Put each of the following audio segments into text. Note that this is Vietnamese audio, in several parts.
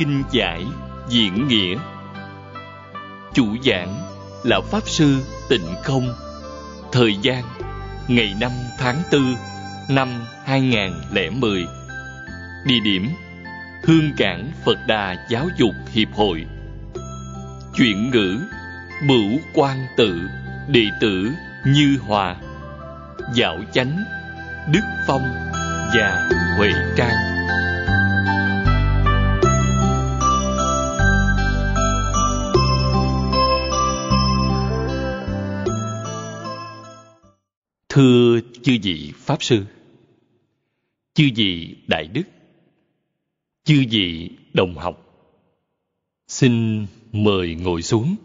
kinh giải diễn nghĩa chủ giảng là pháp sư tịnh không thời gian ngày 5 tháng 4 năm 2010 địa điểm hương cảng phật đà giáo dục hiệp hội chuyện ngữ bửu quan tự đệ tử như hòa dạo chánh đức phong và huệ trang Thưa chư vị Pháp Sư, chư vị Đại Đức, chư vị Đồng học, xin mời ngồi xuống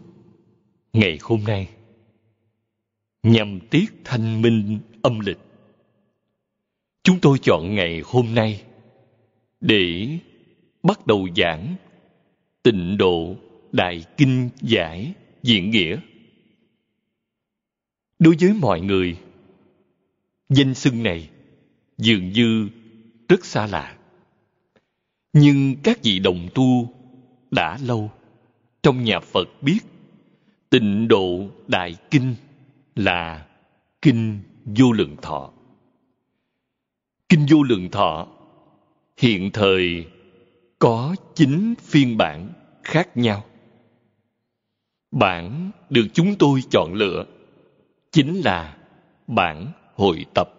ngày hôm nay nhằm tiết thanh minh âm lịch chúng tôi chọn ngày hôm nay để bắt đầu giảng tịnh độ đại kinh giải diễn nghĩa đối với mọi người Danh xưng này dường như rất xa lạ. Nhưng các vị đồng tu đã lâu trong nhà Phật biết tịnh độ đại kinh là kinh vô lượng thọ. Kinh vô lượng thọ hiện thời có chín phiên bản khác nhau. Bản được chúng tôi chọn lựa chính là bản hội tập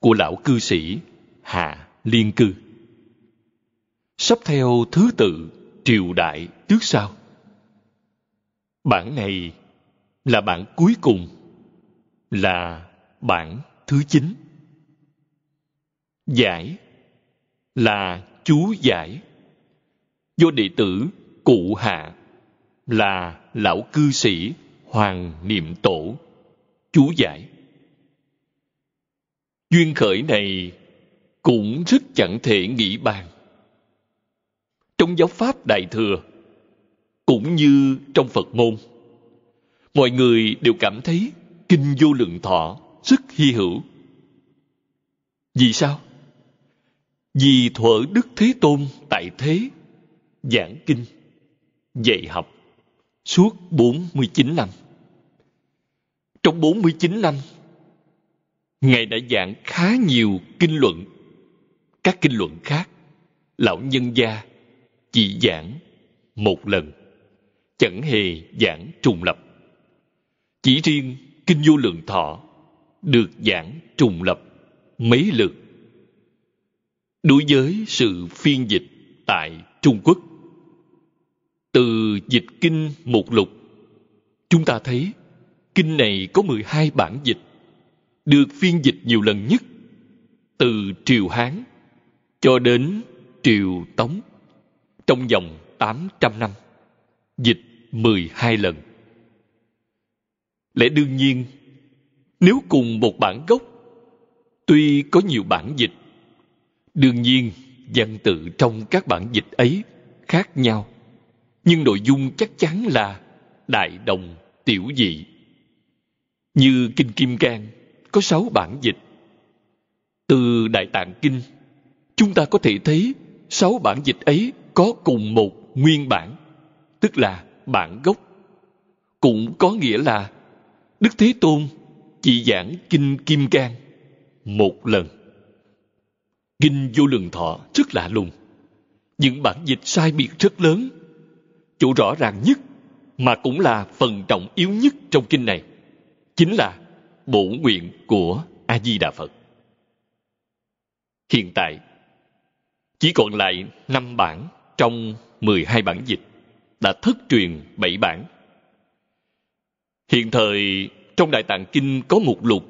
của lão cư sĩ hạ Liên Cư. Sắp theo thứ tự triều đại trước sau. Bản này là bản cuối cùng, là bản thứ chín. Giải là chú giải do đệ tử cụ hạ là lão cư sĩ hoàng niệm tổ chú giải Duyên khởi này cũng rất chẳng thể nghĩ bàn. Trong giáo pháp Đại Thừa, cũng như trong Phật môn, mọi người đều cảm thấy kinh vô lượng thọ rất hy hữu. Vì sao? Vì thuở Đức Thế Tôn tại thế, giảng kinh, dạy học suốt 49 năm. Trong 49 năm, Ngài đã giảng khá nhiều kinh luận, các kinh luận khác. Lão nhân gia chỉ giảng một lần, chẳng hề giảng trùng lập. Chỉ riêng Kinh Vô Lượng Thọ được giảng trùng lập mấy lượt. Đối với sự phiên dịch tại Trung Quốc, từ dịch kinh một lục, chúng ta thấy kinh này có 12 bản dịch được phiên dịch nhiều lần nhất từ triều Hán cho đến triều Tống trong vòng 800 năm, dịch 12 lần. Lẽ đương nhiên, nếu cùng một bản gốc, tuy có nhiều bản dịch, đương nhiên văn tự trong các bản dịch ấy khác nhau, nhưng nội dung chắc chắn là đại đồng tiểu dị. Như Kinh Kim Cang có sáu bản dịch. Từ Đại Tạng Kinh, chúng ta có thể thấy sáu bản dịch ấy có cùng một nguyên bản, tức là bản gốc. Cũng có nghĩa là Đức Thế Tôn chỉ giảng Kinh Kim Cang một lần. Kinh Vô Lượng Thọ rất lạ lùng. Những bản dịch sai biệt rất lớn. Chỗ rõ ràng nhất mà cũng là phần trọng yếu nhất trong kinh này chính là bổn nguyện của a di đà phật hiện tại chỉ còn lại năm bản trong 12 bản dịch đã thất truyền bảy bản. Hiện thời trong Đại Tạng Kinh có mục lục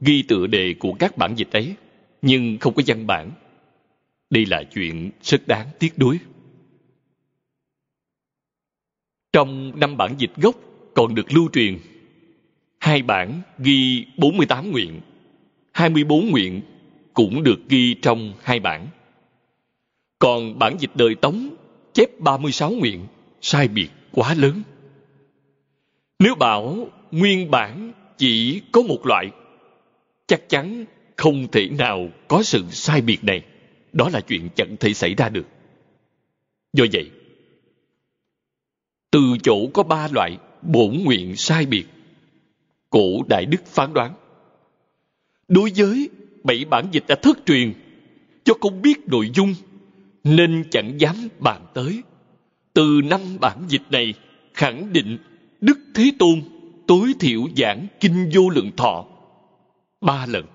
ghi tựa đề của các bản dịch ấy nhưng không có văn bản. Đây là chuyện rất đáng tiếc đuối Trong năm bản dịch gốc còn được lưu truyền Hai bản ghi 48 nguyện. 24 nguyện cũng được ghi trong hai bản. Còn bản dịch đời Tống chép 36 nguyện, sai biệt quá lớn. Nếu bảo nguyên bản chỉ có một loại, chắc chắn không thể nào có sự sai biệt này. Đó là chuyện chẳng thể xảy ra được. Do vậy, từ chỗ có ba loại bổn nguyện sai biệt cổ đại đức phán đoán đối với bảy bản dịch đã thất truyền cho không biết nội dung nên chẳng dám bàn tới từ năm bản dịch này khẳng định đức thế tôn tối thiểu giảng kinh vô lượng thọ ba lần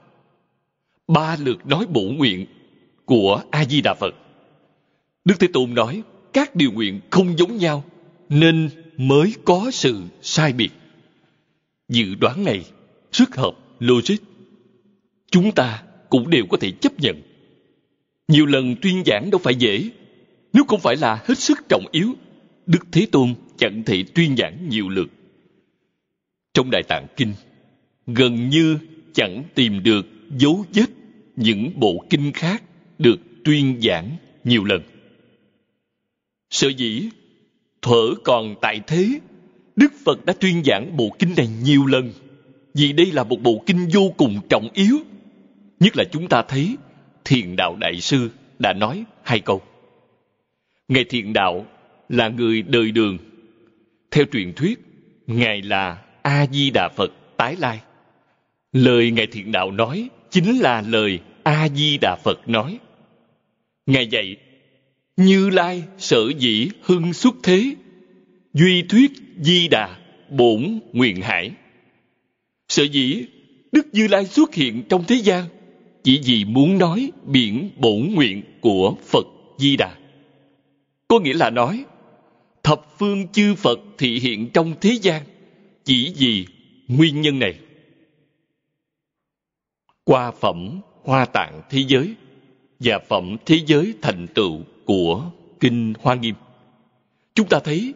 ba lượt nói bổ nguyện của a di đà phật đức thế tôn nói các điều nguyện không giống nhau nên mới có sự sai biệt dự đoán này rất hợp logic chúng ta cũng đều có thể chấp nhận nhiều lần tuyên giảng đâu phải dễ nếu không phải là hết sức trọng yếu đức thế tôn chẳng thể tuyên giảng nhiều lượt trong đại tạng kinh gần như chẳng tìm được dấu vết những bộ kinh khác được tuyên giảng nhiều lần sở dĩ thuở còn tại thế Đức Phật đã tuyên giảng bộ kinh này nhiều lần vì đây là một bộ kinh vô cùng trọng yếu. Nhất là chúng ta thấy Thiền Đạo Đại Sư đã nói hai câu. Ngài Thiền Đạo là người đời đường. Theo truyền thuyết, Ngài là A-di-đà Phật tái lai. Lời Ngài thiền Đạo nói chính là lời A-di-đà Phật nói. Ngài dạy, Như Lai sở dĩ hưng xuất thế duy thuyết di đà bổn nguyện hải sở dĩ đức như lai xuất hiện trong thế gian chỉ vì muốn nói biển bổn nguyện của phật di đà có nghĩa là nói thập phương chư phật thị hiện trong thế gian chỉ vì nguyên nhân này qua phẩm hoa tạng thế giới và phẩm thế giới thành tựu của kinh hoa nghiêm chúng ta thấy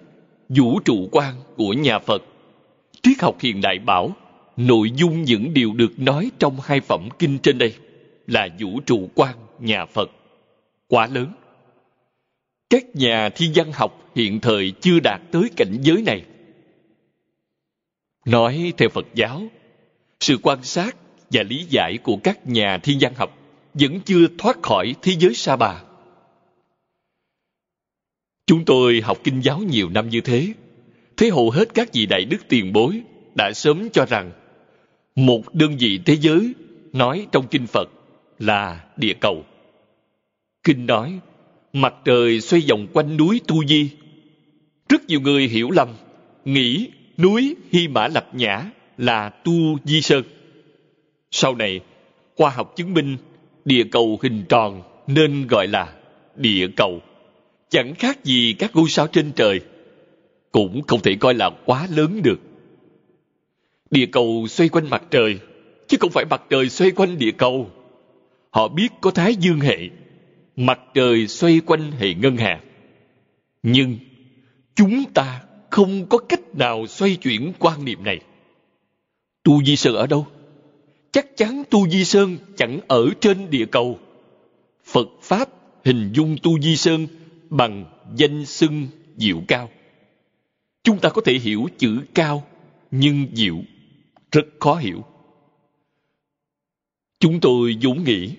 vũ trụ quan của nhà Phật. Triết học hiện đại bảo, nội dung những điều được nói trong hai phẩm kinh trên đây là vũ trụ quan nhà Phật. Quá lớn. Các nhà thiên văn học hiện thời chưa đạt tới cảnh giới này. Nói theo Phật giáo, sự quan sát và lý giải của các nhà thiên văn học vẫn chưa thoát khỏi thế giới sa bà Chúng tôi học kinh giáo nhiều năm như thế, thế hầu hết các vị đại đức tiền bối đã sớm cho rằng một đơn vị thế giới nói trong kinh Phật là địa cầu. Kinh nói mặt trời xoay vòng quanh núi Tu Di. Rất nhiều người hiểu lầm, nghĩ núi Hy Mã Lập Nhã là Tu Di Sơn. Sau này, khoa học chứng minh địa cầu hình tròn nên gọi là địa cầu chẳng khác gì các ngôi sao trên trời cũng không thể coi là quá lớn được địa cầu xoay quanh mặt trời chứ không phải mặt trời xoay quanh địa cầu họ biết có thái dương hệ mặt trời xoay quanh hệ ngân hà nhưng chúng ta không có cách nào xoay chuyển quan niệm này tu di sơn ở đâu chắc chắn tu di sơn chẳng ở trên địa cầu phật pháp hình dung tu di sơn bằng danh xưng diệu cao chúng ta có thể hiểu chữ cao nhưng diệu rất khó hiểu chúng tôi vốn nghĩ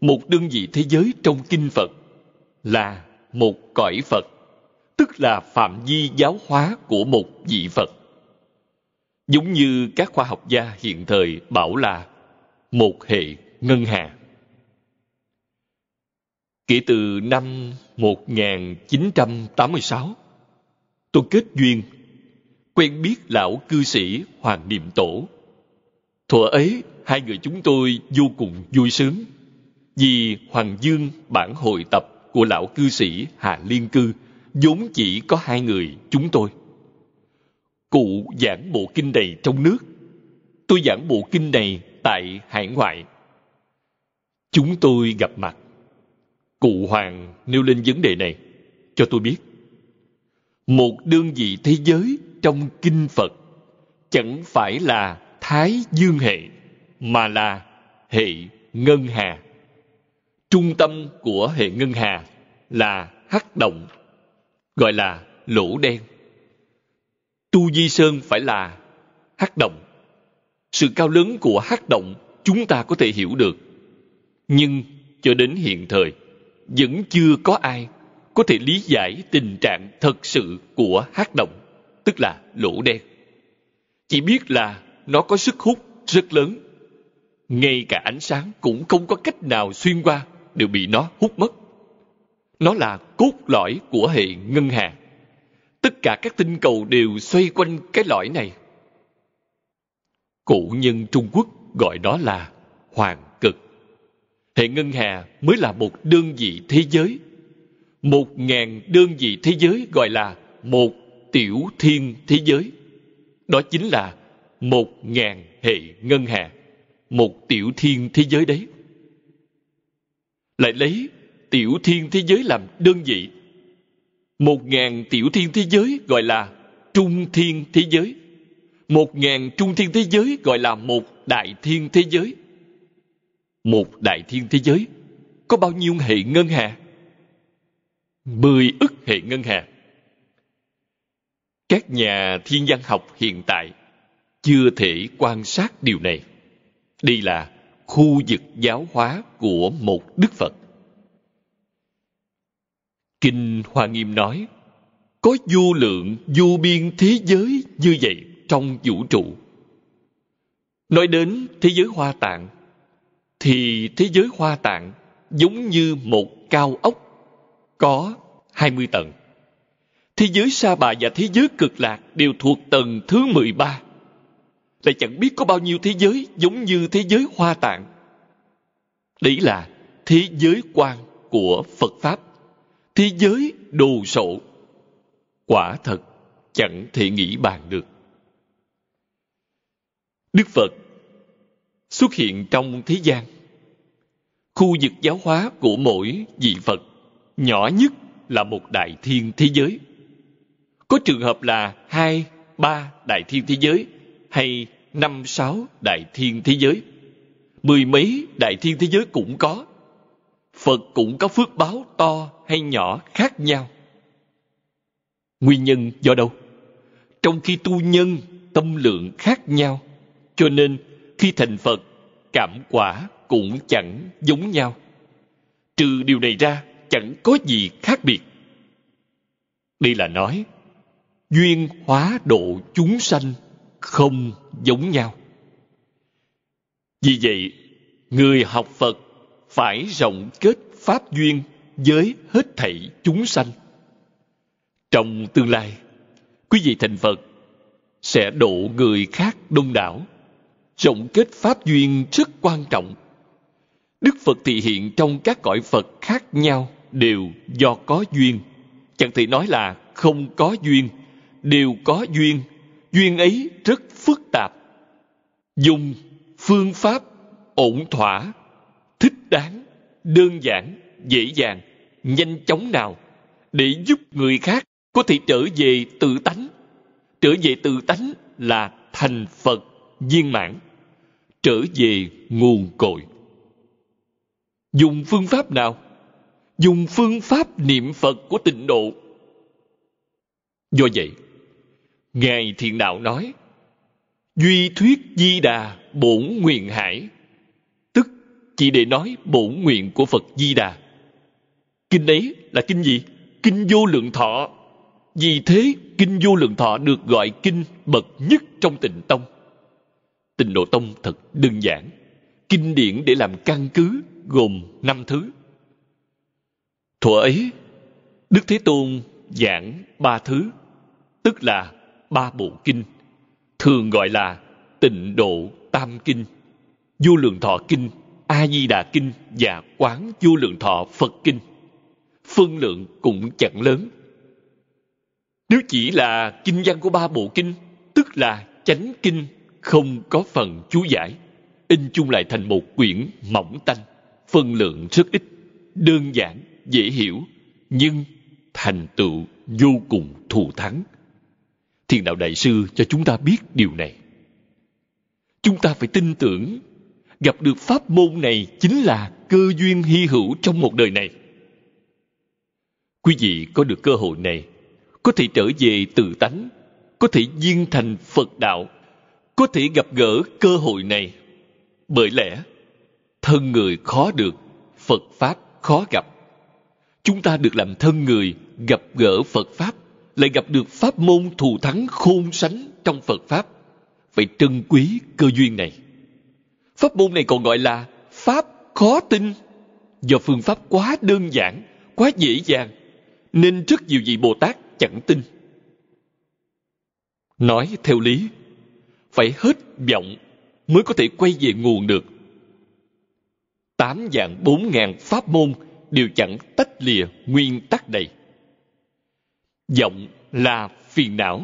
một đơn vị thế giới trong kinh phật là một cõi phật tức là phạm vi giáo hóa của một vị phật giống như các khoa học gia hiện thời bảo là một hệ ngân hàng Kể từ năm 1986, tôi kết duyên, quen biết lão cư sĩ Hoàng Niệm Tổ. Thuở ấy, hai người chúng tôi vô cùng vui sướng vì Hoàng Dương bản hội tập của lão cư sĩ Hà Liên Cư vốn chỉ có hai người chúng tôi. Cụ giảng bộ kinh này trong nước, tôi giảng bộ kinh này tại hải ngoại. Chúng tôi gặp mặt Cụ Hoàng nêu lên vấn đề này cho tôi biết. Một đương vị thế giới trong Kinh Phật chẳng phải là Thái Dương hệ mà là hệ Ngân Hà. Trung tâm của hệ Ngân Hà là hắc động gọi là lỗ đen. Tu Di Sơn phải là hắc động. Sự cao lớn của hắc động chúng ta có thể hiểu được. Nhưng cho đến hiện thời, vẫn chưa có ai có thể lý giải tình trạng thật sự của hát động, tức là lỗ đen. Chỉ biết là nó có sức hút rất lớn. Ngay cả ánh sáng cũng không có cách nào xuyên qua đều bị nó hút mất. Nó là cốt lõi của hệ ngân hà, Tất cả các tinh cầu đều xoay quanh cái lõi này. cụ nhân Trung Quốc gọi đó là hoàng hệ ngân hà mới là một đơn vị thế giới một ngàn đơn vị thế giới gọi là một tiểu thiên thế giới đó chính là một ngàn hệ ngân hà một tiểu thiên thế giới đấy lại lấy tiểu thiên thế giới làm đơn vị một ngàn tiểu thiên thế giới gọi là trung thiên thế giới một ngàn trung thiên thế giới gọi là một đại thiên thế giới một đại thiên thế giới có bao nhiêu hệ ngân hà mười ức hệ ngân hà các nhà thiên văn học hiện tại chưa thể quan sát điều này đây là khu vực giáo hóa của một đức phật kinh hoa nghiêm nói có vô lượng vô biên thế giới như vậy trong vũ trụ nói đến thế giới hoa tạng thì thế giới hoa tạng giống như một cao ốc có 20 tầng. Thế giới sa bà và thế giới cực lạc đều thuộc tầng thứ 13. Lại chẳng biết có bao nhiêu thế giới giống như thế giới hoa tạng. Đấy là thế giới quan của Phật Pháp. Thế giới đồ sộ. Quả thật, chẳng thể nghĩ bàn được. Đức Phật xuất hiện trong thế gian khu vực giáo hóa của mỗi vị phật nhỏ nhất là một đại thiên thế giới có trường hợp là hai ba đại thiên thế giới hay năm sáu đại thiên thế giới mười mấy đại thiên thế giới cũng có phật cũng có phước báo to hay nhỏ khác nhau nguyên nhân do đâu trong khi tu nhân tâm lượng khác nhau cho nên khi thành phật cảm quả cũng chẳng giống nhau trừ điều này ra chẳng có gì khác biệt đây là nói duyên hóa độ chúng sanh không giống nhau vì vậy người học phật phải rộng kết pháp duyên với hết thảy chúng sanh trong tương lai quý vị thành phật sẽ độ người khác đông đảo rộng kết pháp duyên rất quan trọng đức phật thị hiện trong các cõi phật khác nhau đều do có duyên chẳng thể nói là không có duyên đều có duyên duyên ấy rất phức tạp dùng phương pháp ổn thỏa thích đáng đơn giản dễ dàng nhanh chóng nào để giúp người khác có thể trở về tự tánh trở về tự tánh là thành phật viên mãn trở về nguồn cội dùng phương pháp nào dùng phương pháp niệm phật của tịnh độ do vậy ngài thiện đạo nói duy thuyết di đà bổn nguyện hải tức chỉ để nói bổn nguyện của phật di đà kinh ấy là kinh gì kinh vô lượng thọ vì thế kinh vô lượng thọ được gọi kinh bậc nhất trong tịnh tông tình Độ Tông thật đơn giản. Kinh điển để làm căn cứ gồm năm thứ. Thuở ấy, Đức Thế Tôn giảng ba thứ, tức là ba bộ kinh, thường gọi là tịnh độ tam kinh, vô lượng thọ kinh, A-di-đà kinh và quán vô lượng thọ Phật kinh. Phân lượng cũng chẳng lớn. Nếu chỉ là kinh văn của ba bộ kinh, tức là chánh kinh, không có phần chú giải in chung lại thành một quyển mỏng tanh phân lượng rất ít đơn giản dễ hiểu nhưng thành tựu vô cùng thù thắng thiền đạo đại sư cho chúng ta biết điều này chúng ta phải tin tưởng gặp được pháp môn này chính là cơ duyên hy hữu trong một đời này quý vị có được cơ hội này có thể trở về tự tánh có thể viên thành phật đạo có thể gặp gỡ cơ hội này bởi lẽ thân người khó được phật pháp khó gặp chúng ta được làm thân người gặp gỡ phật pháp lại gặp được pháp môn thù thắng khôn sánh trong phật pháp phải trân quý cơ duyên này pháp môn này còn gọi là pháp khó tin do phương pháp quá đơn giản quá dễ dàng nên rất nhiều vị bồ tát chẳng tin nói theo lý phải hết vọng mới có thể quay về nguồn được tám dạng bốn ngàn pháp môn đều chẳng tách lìa nguyên tắc này vọng là phiền não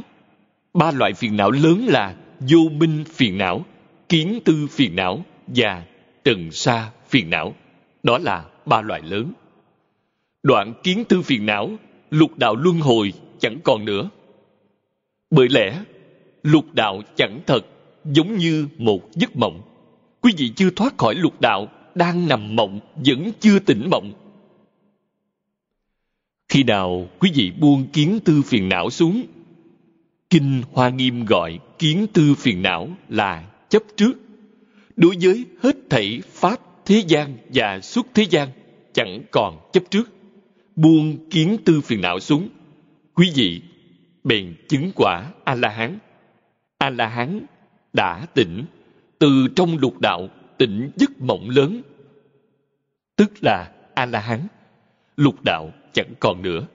ba loại phiền não lớn là vô minh phiền não kiến tư phiền não và trần sa phiền não đó là ba loại lớn đoạn kiến tư phiền não lục đạo luân hồi chẳng còn nữa bởi lẽ lục đạo chẳng thật giống như một giấc mộng quý vị chưa thoát khỏi lục đạo đang nằm mộng vẫn chưa tỉnh mộng khi nào quý vị buông kiến tư phiền não xuống kinh hoa nghiêm gọi kiến tư phiền não là chấp trước đối với hết thảy pháp thế gian và suốt thế gian chẳng còn chấp trước buông kiến tư phiền não xuống quý vị bèn chứng quả a la hán a la hán đã tỉnh từ trong lục đạo tỉnh giấc mộng lớn tức là a la hán lục đạo chẳng còn nữa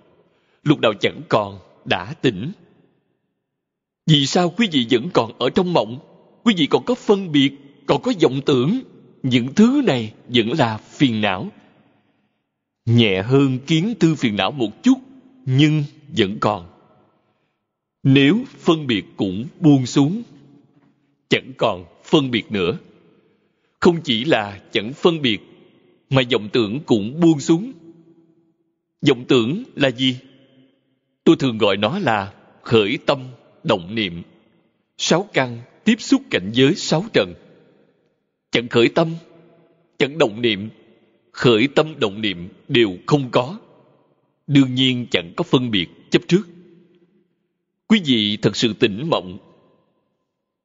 lục đạo chẳng còn đã tỉnh vì sao quý vị vẫn còn ở trong mộng quý vị còn có phân biệt còn có vọng tưởng những thứ này vẫn là phiền não nhẹ hơn kiến tư phiền não một chút nhưng vẫn còn nếu phân biệt cũng buông xuống, chẳng còn phân biệt nữa. Không chỉ là chẳng phân biệt, mà vọng tưởng cũng buông xuống. Vọng tưởng là gì? Tôi thường gọi nó là khởi tâm, động niệm. Sáu căn tiếp xúc cảnh giới sáu trần. Chẳng khởi tâm, chẳng động niệm, khởi tâm động niệm đều không có. Đương nhiên chẳng có phân biệt chấp trước quý vị thật sự tỉnh mộng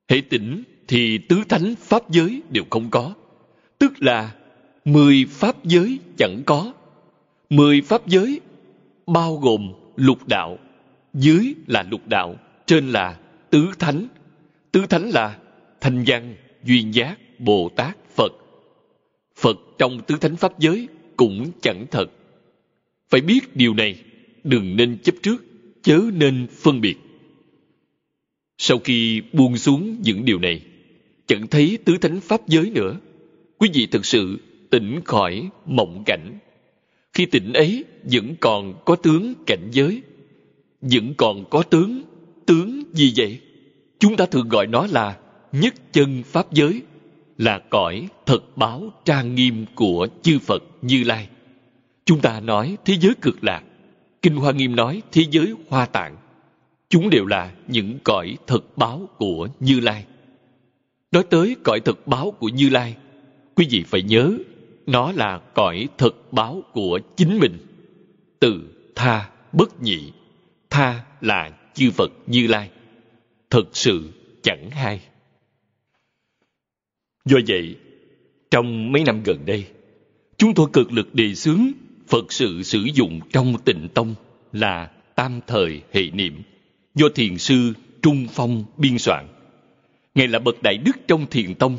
hệ tỉnh thì tứ thánh pháp giới đều không có tức là mười pháp giới chẳng có mười pháp giới bao gồm lục đạo dưới là lục đạo trên là tứ thánh tứ thánh là thanh văn duyên giác bồ tát phật phật trong tứ thánh pháp giới cũng chẳng thật phải biết điều này đừng nên chấp trước chớ nên phân biệt sau khi buông xuống những điều này, chẳng thấy tứ thánh pháp giới nữa. Quý vị thực sự tỉnh khỏi mộng cảnh. Khi tỉnh ấy vẫn còn có tướng cảnh giới, vẫn còn có tướng, tướng gì vậy? Chúng ta thường gọi nó là nhất chân pháp giới, là cõi thật báo trang nghiêm của chư Phật Như Lai. Chúng ta nói thế giới cực lạc, Kinh Hoa Nghiêm nói thế giới hoa tạng Chúng đều là những cõi thực báo của Như Lai. Nói tới cõi thực báo của Như Lai, quý vị phải nhớ nó là cõi thực báo của chính mình. Từ tha bất nhị, tha là chư Phật Như Lai. Thực sự chẳng hay. Do vậy, trong mấy năm gần đây, chúng tôi cực lực đề xướng Phật sự sử dụng trong tịnh tông là tam thời hệ niệm do thiền sư Trung Phong biên soạn. Ngài là bậc đại đức trong thiền tông.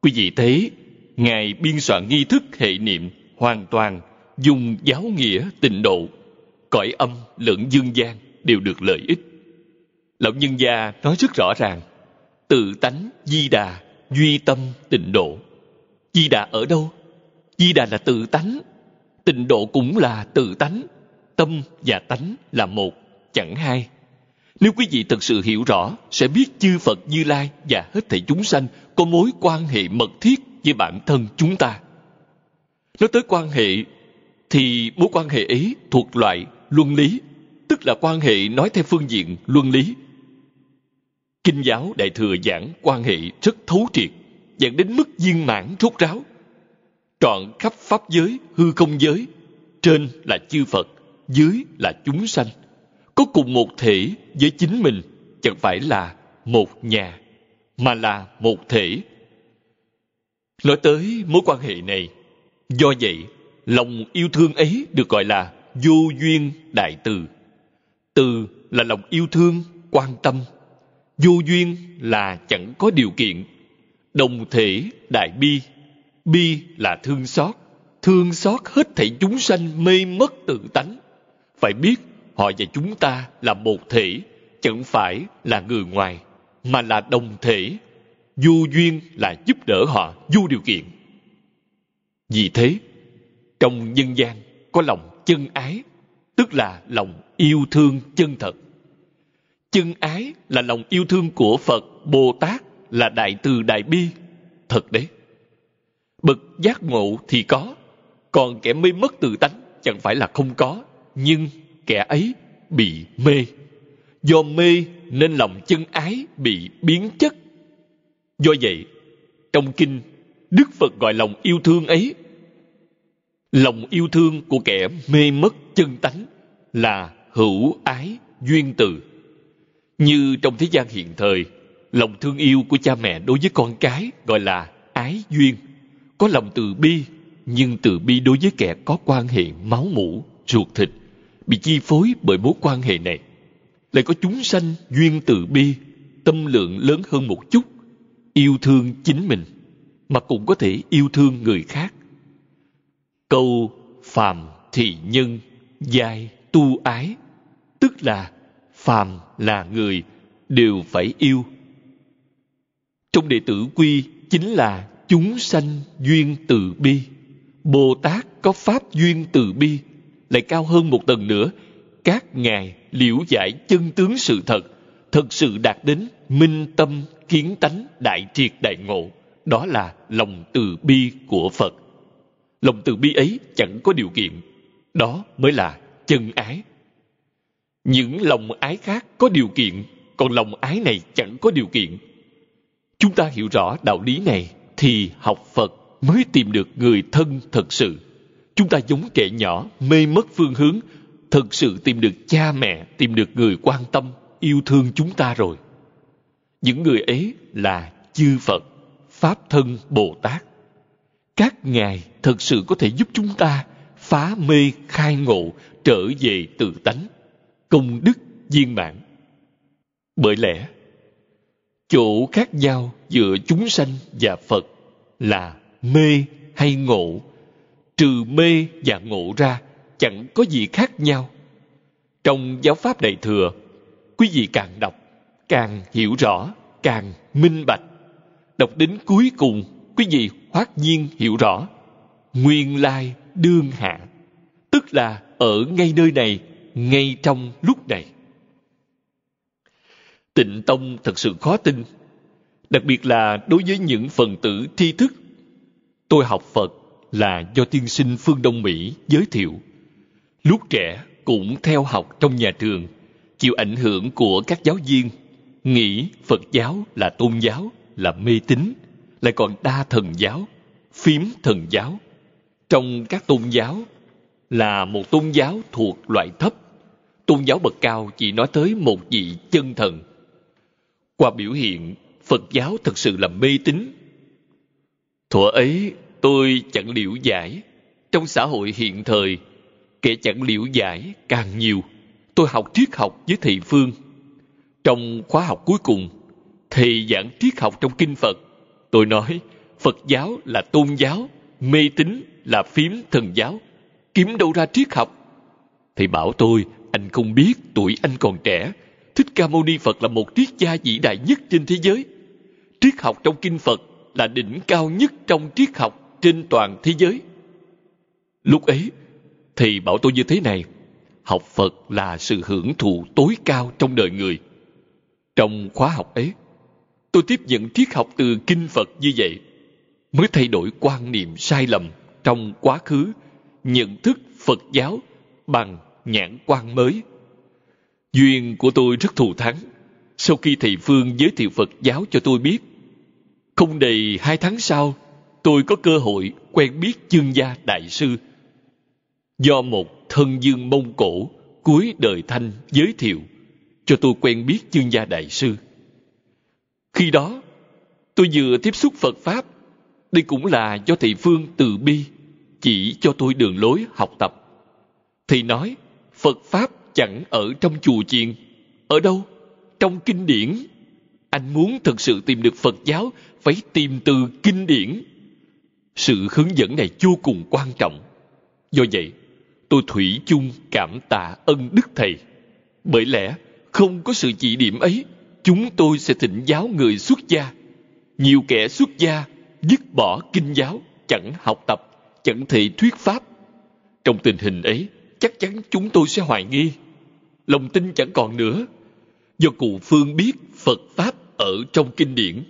Quý vị thấy, Ngài biên soạn nghi thức hệ niệm hoàn toàn dùng giáo nghĩa tịnh độ, cõi âm lẫn dương gian đều được lợi ích. Lão nhân gia nói rất rõ ràng, tự tánh di đà, duy tâm tịnh độ. Di đà ở đâu? Di đà là tự tánh, tịnh độ cũng là tự tánh, tâm và tánh là một, chẳng hai nếu quý vị thật sự hiểu rõ, sẽ biết chư Phật Như Lai và hết thảy chúng sanh có mối quan hệ mật thiết với bản thân chúng ta. Nói tới quan hệ, thì mối quan hệ ấy thuộc loại luân lý, tức là quan hệ nói theo phương diện luân lý. Kinh giáo Đại Thừa giảng quan hệ rất thấu triệt, dẫn đến mức viên mãn rốt ráo. Trọn khắp pháp giới, hư không giới, trên là chư Phật, dưới là chúng sanh – có cùng một thể với chính mình chẳng phải là một nhà mà là một thể nói tới mối quan hệ này do vậy lòng yêu thương ấy được gọi là vô duyên đại từ từ là lòng yêu thương quan tâm vô duyên là chẳng có điều kiện đồng thể đại bi bi là thương xót thương xót hết thảy chúng sanh mê mất tự tánh phải biết họ và chúng ta là một thể chẳng phải là người ngoài mà là đồng thể du duyên là giúp đỡ họ vô điều kiện vì thế trong nhân gian có lòng chân ái tức là lòng yêu thương chân thật chân ái là lòng yêu thương của phật bồ tát là đại từ đại bi thật đấy bậc giác ngộ thì có còn kẻ mê mất tự tánh chẳng phải là không có nhưng kẻ ấy bị mê do mê nên lòng chân ái bị biến chất do vậy trong kinh đức phật gọi lòng yêu thương ấy lòng yêu thương của kẻ mê mất chân tánh là hữu ái duyên từ như trong thế gian hiện thời lòng thương yêu của cha mẹ đối với con cái gọi là ái duyên có lòng từ bi nhưng từ bi đối với kẻ có quan hệ máu mủ ruột thịt bị chi phối bởi mối quan hệ này lại có chúng sanh duyên từ bi tâm lượng lớn hơn một chút yêu thương chính mình mà cũng có thể yêu thương người khác câu phàm thị nhân giai tu ái tức là phàm là người đều phải yêu trong đệ tử quy chính là chúng sanh duyên từ bi bồ tát có pháp duyên từ bi lại cao hơn một tầng nữa các ngài liễu giải chân tướng sự thật thật sự đạt đến minh tâm kiến tánh đại triệt đại ngộ đó là lòng từ bi của phật lòng từ bi ấy chẳng có điều kiện đó mới là chân ái những lòng ái khác có điều kiện còn lòng ái này chẳng có điều kiện chúng ta hiểu rõ đạo lý này thì học phật mới tìm được người thân thật sự chúng ta giống trẻ nhỏ mê mất phương hướng thật sự tìm được cha mẹ tìm được người quan tâm yêu thương chúng ta rồi những người ấy là chư phật pháp thân bồ tát các ngài thật sự có thể giúp chúng ta phá mê khai ngộ trở về tự tánh công đức viên mãn bởi lẽ chỗ khác nhau giữa chúng sanh và phật là mê hay ngộ trừ mê và ngộ ra chẳng có gì khác nhau trong giáo pháp đại thừa quý vị càng đọc càng hiểu rõ càng minh bạch đọc đến cuối cùng quý vị hoát nhiên hiểu rõ nguyên lai đương hạ tức là ở ngay nơi này ngay trong lúc này tịnh tông thật sự khó tin đặc biệt là đối với những phần tử tri thức tôi học phật là do tiên sinh phương Đông Mỹ giới thiệu. Lúc trẻ cũng theo học trong nhà trường, chịu ảnh hưởng của các giáo viên, nghĩ Phật giáo là tôn giáo, là mê tín, lại còn đa thần giáo, phím thần giáo. Trong các tôn giáo là một tôn giáo thuộc loại thấp. Tôn giáo bậc cao chỉ nói tới một vị chân thần. Qua biểu hiện, Phật giáo thật sự là mê tín. Thuở ấy tôi chẳng liễu giải trong xã hội hiện thời kẻ chẳng liễu giải càng nhiều tôi học triết học với thị phương trong khóa học cuối cùng thì giảng triết học trong kinh phật tôi nói phật giáo là tôn giáo mê tín là phím thần giáo kiếm đâu ra triết học thì bảo tôi anh không biết tuổi anh còn trẻ thích ca mâu ni phật là một triết gia vĩ đại nhất trên thế giới triết học trong kinh phật là đỉnh cao nhất trong triết học trên toàn thế giới lúc ấy thầy bảo tôi như thế này học phật là sự hưởng thụ tối cao trong đời người trong khóa học ấy tôi tiếp nhận triết học từ kinh phật như vậy mới thay đổi quan niệm sai lầm trong quá khứ nhận thức phật giáo bằng nhãn quan mới duyên của tôi rất thù thắng sau khi thầy phương giới thiệu phật giáo cho tôi biết không đầy hai tháng sau tôi có cơ hội quen biết chương gia đại sư do một thân dương mông cổ cuối đời thanh giới thiệu cho tôi quen biết chương gia đại sư khi đó tôi vừa tiếp xúc phật pháp đây cũng là do thầy phương từ bi chỉ cho tôi đường lối học tập thầy nói phật pháp chẳng ở trong chùa chiền ở đâu trong kinh điển anh muốn thật sự tìm được phật giáo phải tìm từ kinh điển sự hướng dẫn này vô cùng quan trọng. Do vậy, tôi thủy chung cảm tạ ân đức Thầy. Bởi lẽ, không có sự chỉ điểm ấy, chúng tôi sẽ thỉnh giáo người xuất gia. Nhiều kẻ xuất gia dứt bỏ kinh giáo, chẳng học tập, chẳng thể thuyết pháp. Trong tình hình ấy, chắc chắn chúng tôi sẽ hoài nghi. Lòng tin chẳng còn nữa. Do cụ Phương biết Phật Pháp ở trong kinh điển.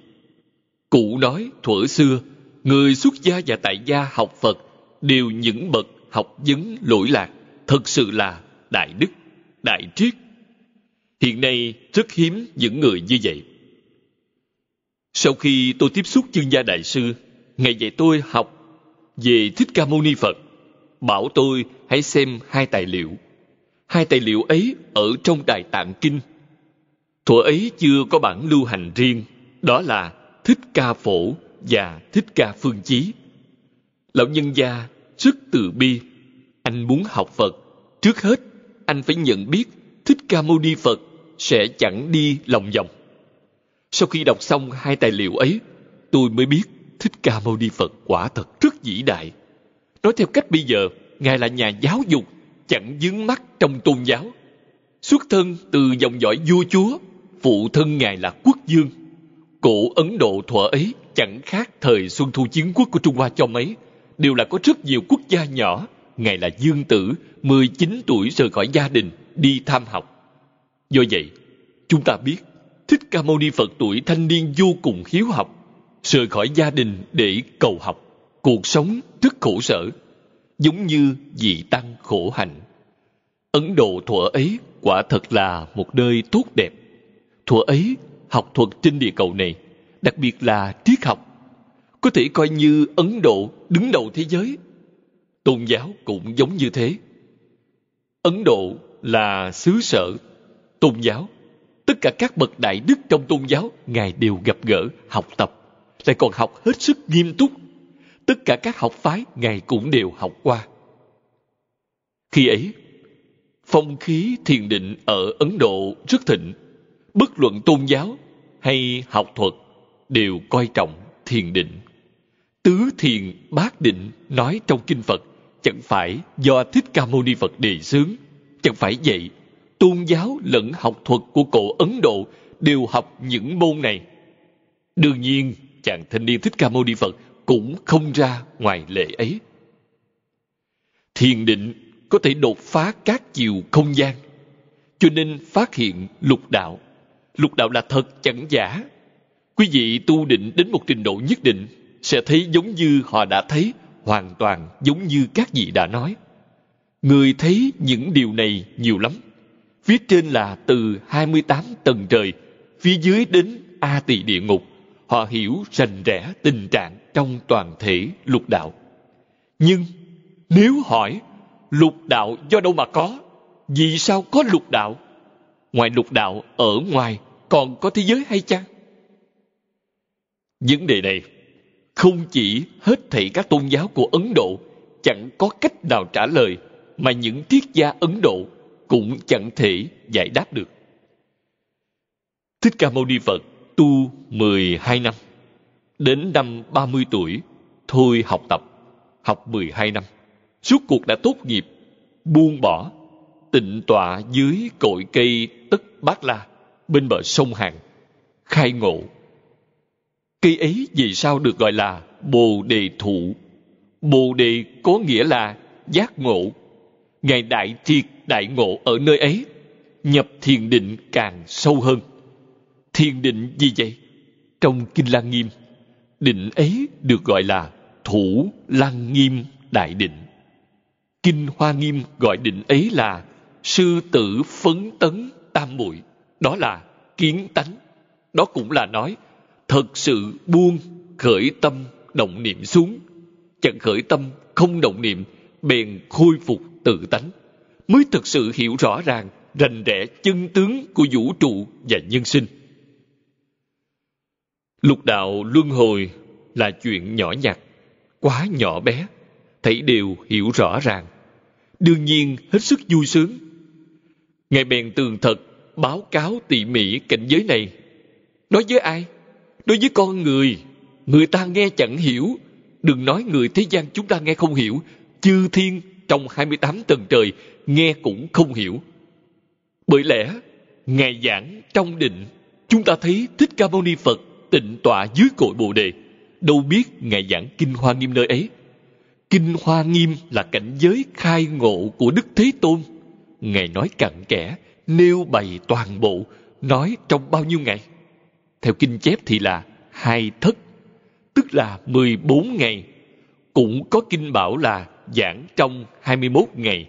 Cụ nói thuở xưa, người xuất gia và tại gia học Phật đều những bậc học vấn lỗi lạc, thật sự là đại đức, đại triết. Hiện nay rất hiếm những người như vậy. Sau khi tôi tiếp xúc chương gia đại sư, ngày dạy tôi học về Thích Ca Mâu Ni Phật, bảo tôi hãy xem hai tài liệu. Hai tài liệu ấy ở trong đài Tạng Kinh. Thuở ấy chưa có bản lưu hành riêng, đó là Thích Ca Phổ và thích ca phương chí lão nhân gia rất từ bi anh muốn học phật trước hết anh phải nhận biết thích ca mâu ni phật sẽ chẳng đi lòng vòng sau khi đọc xong hai tài liệu ấy tôi mới biết thích ca mâu ni phật quả thật rất vĩ đại nói theo cách bây giờ ngài là nhà giáo dục chẳng dướng mắt trong tôn giáo xuất thân từ dòng dõi vua chúa phụ thân ngài là quốc dương cổ Ấn Độ thuở ấy chẳng khác thời Xuân Thu Chiến Quốc của Trung Hoa cho mấy. Đều là có rất nhiều quốc gia nhỏ. Ngài là dương tử, 19 tuổi rời khỏi gia đình, đi tham học. Do vậy, chúng ta biết Thích Ca Mâu Ni Phật tuổi thanh niên vô cùng hiếu học, rời khỏi gia đình để cầu học. Cuộc sống rất khổ sở, giống như dị tăng khổ hạnh. Ấn Độ thuở ấy quả thật là một nơi tốt đẹp. Thuở ấy học thuật trên địa cầu này, đặc biệt là triết học, có thể coi như Ấn Độ đứng đầu thế giới. Tôn giáo cũng giống như thế. Ấn Độ là xứ sở tôn giáo. Tất cả các bậc đại đức trong tôn giáo, Ngài đều gặp gỡ, học tập, lại còn học hết sức nghiêm túc. Tất cả các học phái, Ngài cũng đều học qua. Khi ấy, phong khí thiền định ở Ấn Độ rất thịnh. Bất luận tôn giáo hay học thuật đều coi trọng thiền định tứ thiền bát định nói trong kinh phật chẳng phải do thích ca mâu ni phật đề xướng chẳng phải vậy tôn giáo lẫn học thuật của cổ ấn độ đều học những môn này đương nhiên chàng thanh niên thích ca mâu ni phật cũng không ra ngoài lệ ấy thiền định có thể đột phá các chiều không gian cho nên phát hiện lục đạo lục đạo là thật chẳng giả quý vị tu định đến một trình độ nhất định sẽ thấy giống như họ đã thấy hoàn toàn giống như các vị đã nói người thấy những điều này nhiều lắm phía trên là từ 28 tầng trời phía dưới đến a tỳ địa ngục họ hiểu rành rẽ tình trạng trong toàn thể lục đạo nhưng nếu hỏi lục đạo do đâu mà có vì sao có lục đạo ngoài lục đạo ở ngoài còn có thế giới hay chăng vấn đề này không chỉ hết thảy các tôn giáo của ấn độ chẳng có cách nào trả lời mà những triết gia ấn độ cũng chẳng thể giải đáp được thích ca mâu ni phật tu 12 năm đến năm 30 tuổi thôi học tập học 12 năm suốt cuộc đã tốt nghiệp buông bỏ tịnh tọa dưới cội cây tất bát la bên bờ sông Hàn, khai ngộ. Cây ấy vì sao được gọi là Bồ Đề Thụ? Bồ Đề có nghĩa là giác ngộ. Ngài Đại Triệt Đại Ngộ ở nơi ấy, nhập thiền định càng sâu hơn. Thiền định gì vậy? Trong Kinh Lăng Nghiêm, định ấy được gọi là Thủ Lăng Nghiêm Đại Định. Kinh Hoa Nghiêm gọi định ấy là sư tử phấn tấn tam muội đó là kiến tánh đó cũng là nói thật sự buông khởi tâm động niệm xuống chẳng khởi tâm không động niệm bèn khôi phục tự tánh mới thực sự hiểu rõ ràng rành rẽ chân tướng của vũ trụ và nhân sinh lục đạo luân hồi là chuyện nhỏ nhặt quá nhỏ bé thấy đều hiểu rõ ràng đương nhiên hết sức vui sướng ngài bèn tường thật báo cáo tỉ mỉ cảnh giới này nói với ai đối với con người người ta nghe chẳng hiểu đừng nói người thế gian chúng ta nghe không hiểu chư thiên trong 28 tầng trời nghe cũng không hiểu bởi lẽ ngài giảng trong định chúng ta thấy thích ca mâu ni phật tịnh tọa dưới cội bồ đề đâu biết ngài giảng kinh hoa nghiêm nơi ấy kinh hoa nghiêm là cảnh giới khai ngộ của đức thế tôn ngài nói cặn kẽ nêu bày toàn bộ, nói trong bao nhiêu ngày? Theo kinh chép thì là hai thất, tức là 14 ngày. Cũng có kinh bảo là giảng trong 21 ngày.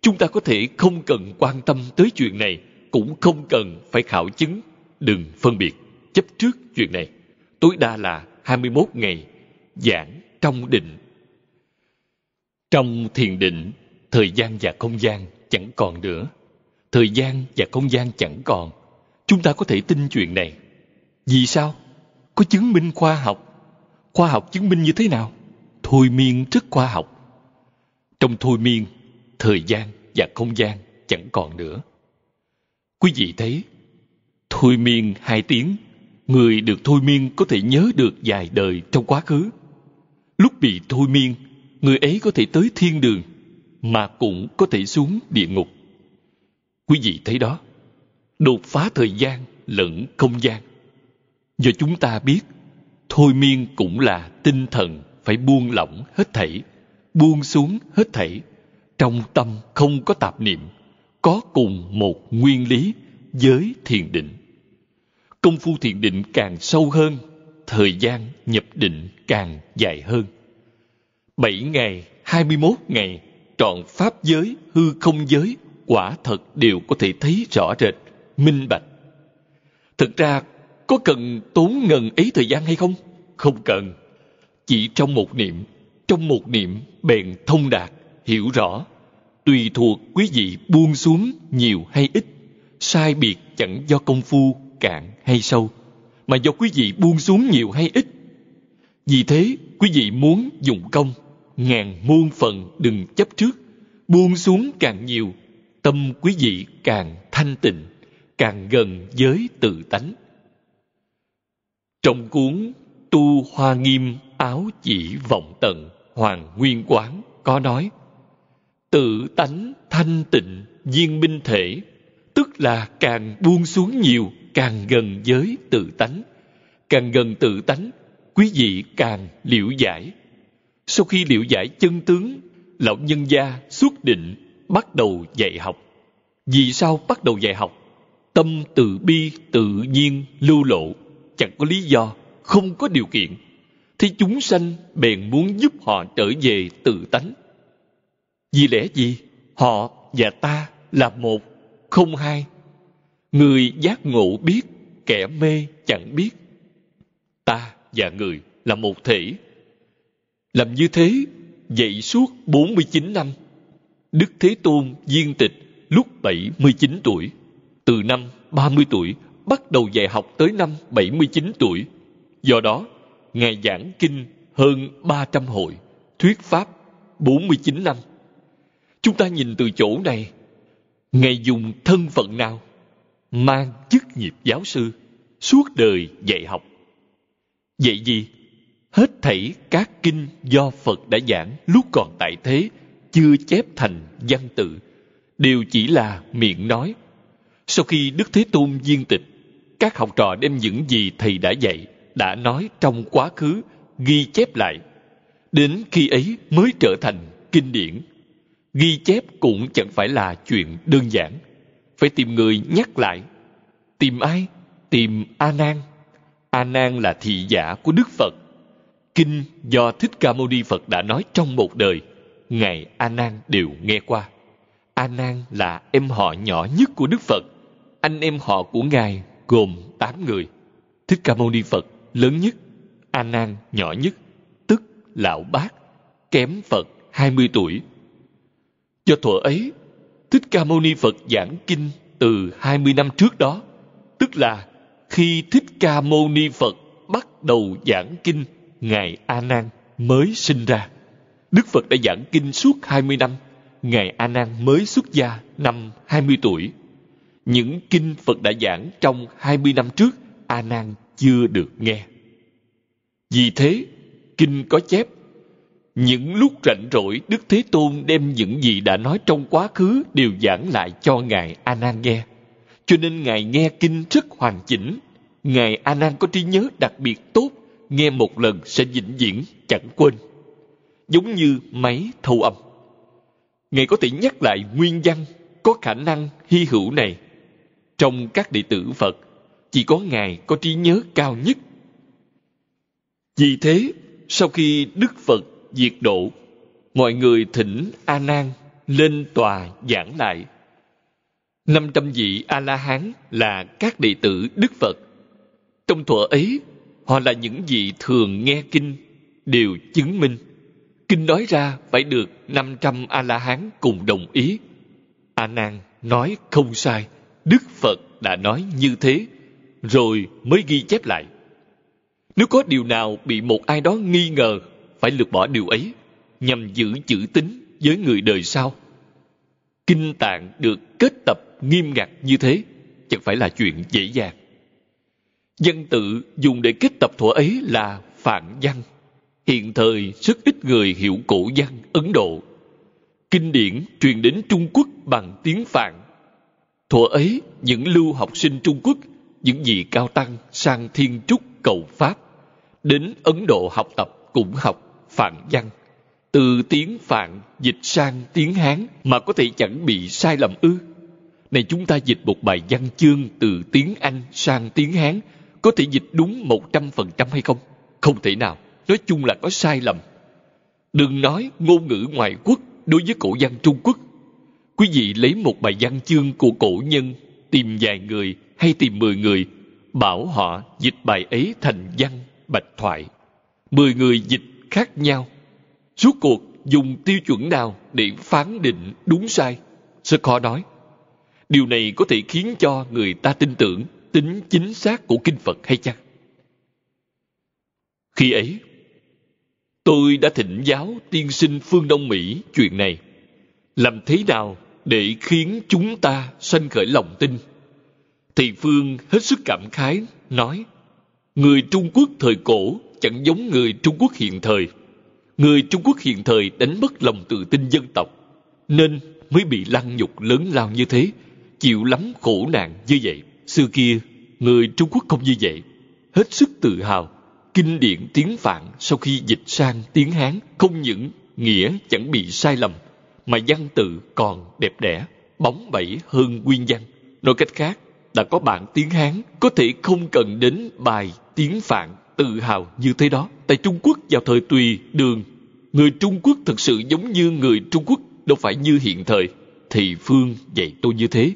Chúng ta có thể không cần quan tâm tới chuyện này, cũng không cần phải khảo chứng. Đừng phân biệt, chấp trước chuyện này. Tối đa là 21 ngày, giảng trong định. Trong thiền định, thời gian và không gian chẳng còn nữa Thời gian và không gian chẳng còn. Chúng ta có thể tin chuyện này. Vì sao? Có chứng minh khoa học. Khoa học chứng minh như thế nào? Thôi miên rất khoa học. Trong thôi miên, thời gian và không gian chẳng còn nữa. Quý vị thấy, thôi miên hai tiếng, người được thôi miên có thể nhớ được vài đời trong quá khứ. Lúc bị thôi miên, người ấy có thể tới thiên đường, mà cũng có thể xuống địa ngục. Quý vị thấy đó, đột phá thời gian lẫn không gian. Do chúng ta biết, thôi miên cũng là tinh thần phải buông lỏng hết thảy, buông xuống hết thảy. Trong tâm không có tạp niệm, có cùng một nguyên lý với thiền định. Công phu thiền định càng sâu hơn, thời gian nhập định càng dài hơn. bảy ngày, hai 21 ngày, trọn pháp giới, hư không giới quả thật đều có thể thấy rõ rệt minh bạch thực ra có cần tốn ngần ấy thời gian hay không không cần chỉ trong một niệm trong một niệm bèn thông đạt hiểu rõ tùy thuộc quý vị buông xuống nhiều hay ít sai biệt chẳng do công phu cạn hay sâu mà do quý vị buông xuống nhiều hay ít vì thế quý vị muốn dụng công ngàn muôn phần đừng chấp trước buông xuống càng nhiều tâm quý vị càng thanh tịnh càng gần với tự tánh trong cuốn tu hoa nghiêm áo chỉ vọng tận hoàng nguyên quán có nói tự tánh thanh tịnh viên minh thể tức là càng buông xuống nhiều càng gần với tự tánh càng gần tự tánh quý vị càng liễu giải sau khi liễu giải chân tướng lão nhân gia xuất định bắt đầu dạy học vì sao bắt đầu dạy học tâm từ bi tự nhiên lưu lộ chẳng có lý do không có điều kiện thì chúng sanh bèn muốn giúp họ trở về tự tánh vì lẽ gì họ và ta là một không hai người giác ngộ biết kẻ mê chẳng biết ta và người là một thể làm như thế dạy suốt 49 năm Đức Thế Tôn diên tịch lúc 79 tuổi. Từ năm 30 tuổi bắt đầu dạy học tới năm 79 tuổi. Do đó, Ngài giảng kinh hơn 300 hội, thuyết pháp 49 năm. Chúng ta nhìn từ chỗ này, Ngài dùng thân phận nào? Mang chức nghiệp giáo sư, suốt đời dạy học. Vậy gì? Hết thảy các kinh do Phật đã giảng lúc còn tại thế – chưa chép thành văn tự đều chỉ là miệng nói sau khi đức thế tôn viên tịch các học trò đem những gì thầy đã dạy đã nói trong quá khứ ghi chép lại đến khi ấy mới trở thành kinh điển ghi chép cũng chẳng phải là chuyện đơn giản phải tìm người nhắc lại tìm ai tìm a nan a nan là thị giả của đức phật kinh do thích ca mâu ni phật đã nói trong một đời ngài a nan đều nghe qua a nan là em họ nhỏ nhất của đức phật anh em họ của ngài gồm tám người thích ca mâu ni phật lớn nhất a nan nhỏ nhất tức lão bác kém phật hai mươi tuổi do thuở ấy thích ca mâu ni phật giảng kinh từ hai mươi năm trước đó tức là khi thích ca mâu ni phật bắt đầu giảng kinh ngài a nan mới sinh ra Đức Phật đã giảng kinh suốt 20 năm. Ngài A Nan mới xuất gia năm 20 tuổi. Những kinh Phật đã giảng trong 20 năm trước A Nan chưa được nghe. Vì thế, kinh có chép những lúc rảnh rỗi đức thế tôn đem những gì đã nói trong quá khứ đều giảng lại cho ngài a nan nghe cho nên ngài nghe kinh rất hoàn chỉnh ngài a nan có trí nhớ đặc biệt tốt nghe một lần sẽ vĩnh viễn chẳng quên giống như máy thâu âm. Ngài có thể nhắc lại nguyên văn có khả năng hy hữu này. Trong các đệ tử Phật, chỉ có Ngài có trí nhớ cao nhất. Vì thế, sau khi Đức Phật diệt độ, mọi người thỉnh A Nan lên tòa giảng lại. 500 vị A La Hán là các đệ tử Đức Phật. Trong thuở ấy, họ là những vị thường nghe kinh đều chứng minh Kinh nói ra phải được 500 A-la-hán cùng đồng ý. A Nan nói không sai, Đức Phật đã nói như thế, rồi mới ghi chép lại. Nếu có điều nào bị một ai đó nghi ngờ, phải lược bỏ điều ấy, nhằm giữ chữ tín với người đời sau. Kinh tạng được kết tập nghiêm ngặt như thế, chẳng phải là chuyện dễ dàng. Dân tự dùng để kết tập thuở ấy là phạn văn Hiện thời rất ít người hiểu cổ văn Ấn Độ. Kinh điển truyền đến Trung Quốc bằng tiếng Phạn. Thuở ấy, những lưu học sinh Trung Quốc, những vị cao tăng sang Thiên Trúc cầu Pháp, đến Ấn Độ học tập cũng học Phạn văn. Từ tiếng Phạn dịch sang tiếng Hán mà có thể chẳng bị sai lầm ư. Này chúng ta dịch một bài văn chương từ tiếng Anh sang tiếng Hán, có thể dịch đúng một trăm phần trăm hay không? Không thể nào nói chung là có sai lầm. Đừng nói ngôn ngữ ngoại quốc đối với cổ văn Trung Quốc. Quý vị lấy một bài văn chương của cổ nhân, tìm vài người hay tìm mười người, bảo họ dịch bài ấy thành văn, bạch thoại. Mười người dịch khác nhau. Suốt cuộc dùng tiêu chuẩn nào để phán định đúng sai? Sơ khó nói. Điều này có thể khiến cho người ta tin tưởng tính chính xác của kinh Phật hay chăng? Khi ấy, Tôi đã thỉnh giáo tiên sinh phương Đông Mỹ chuyện này. Làm thế nào để khiến chúng ta sanh khởi lòng tin? Thì Phương hết sức cảm khái, nói Người Trung Quốc thời cổ chẳng giống người Trung Quốc hiện thời. Người Trung Quốc hiện thời đánh mất lòng tự tin dân tộc, nên mới bị lăng nhục lớn lao như thế, chịu lắm khổ nạn như vậy. Xưa kia, người Trung Quốc không như vậy, hết sức tự hào Kinh điển tiếng Phạn sau khi dịch sang tiếng Hán không những nghĩa chẳng bị sai lầm, mà văn tự còn đẹp đẽ, bóng bẩy hơn nguyên văn. Nói cách khác, đã có bạn tiếng Hán có thể không cần đến bài tiếng Phạn tự hào như thế đó. Tại Trung Quốc vào thời Tùy, Đường, người Trung Quốc thật sự giống như người Trung Quốc, đâu phải như hiện thời. Thì Phương dạy tôi như thế,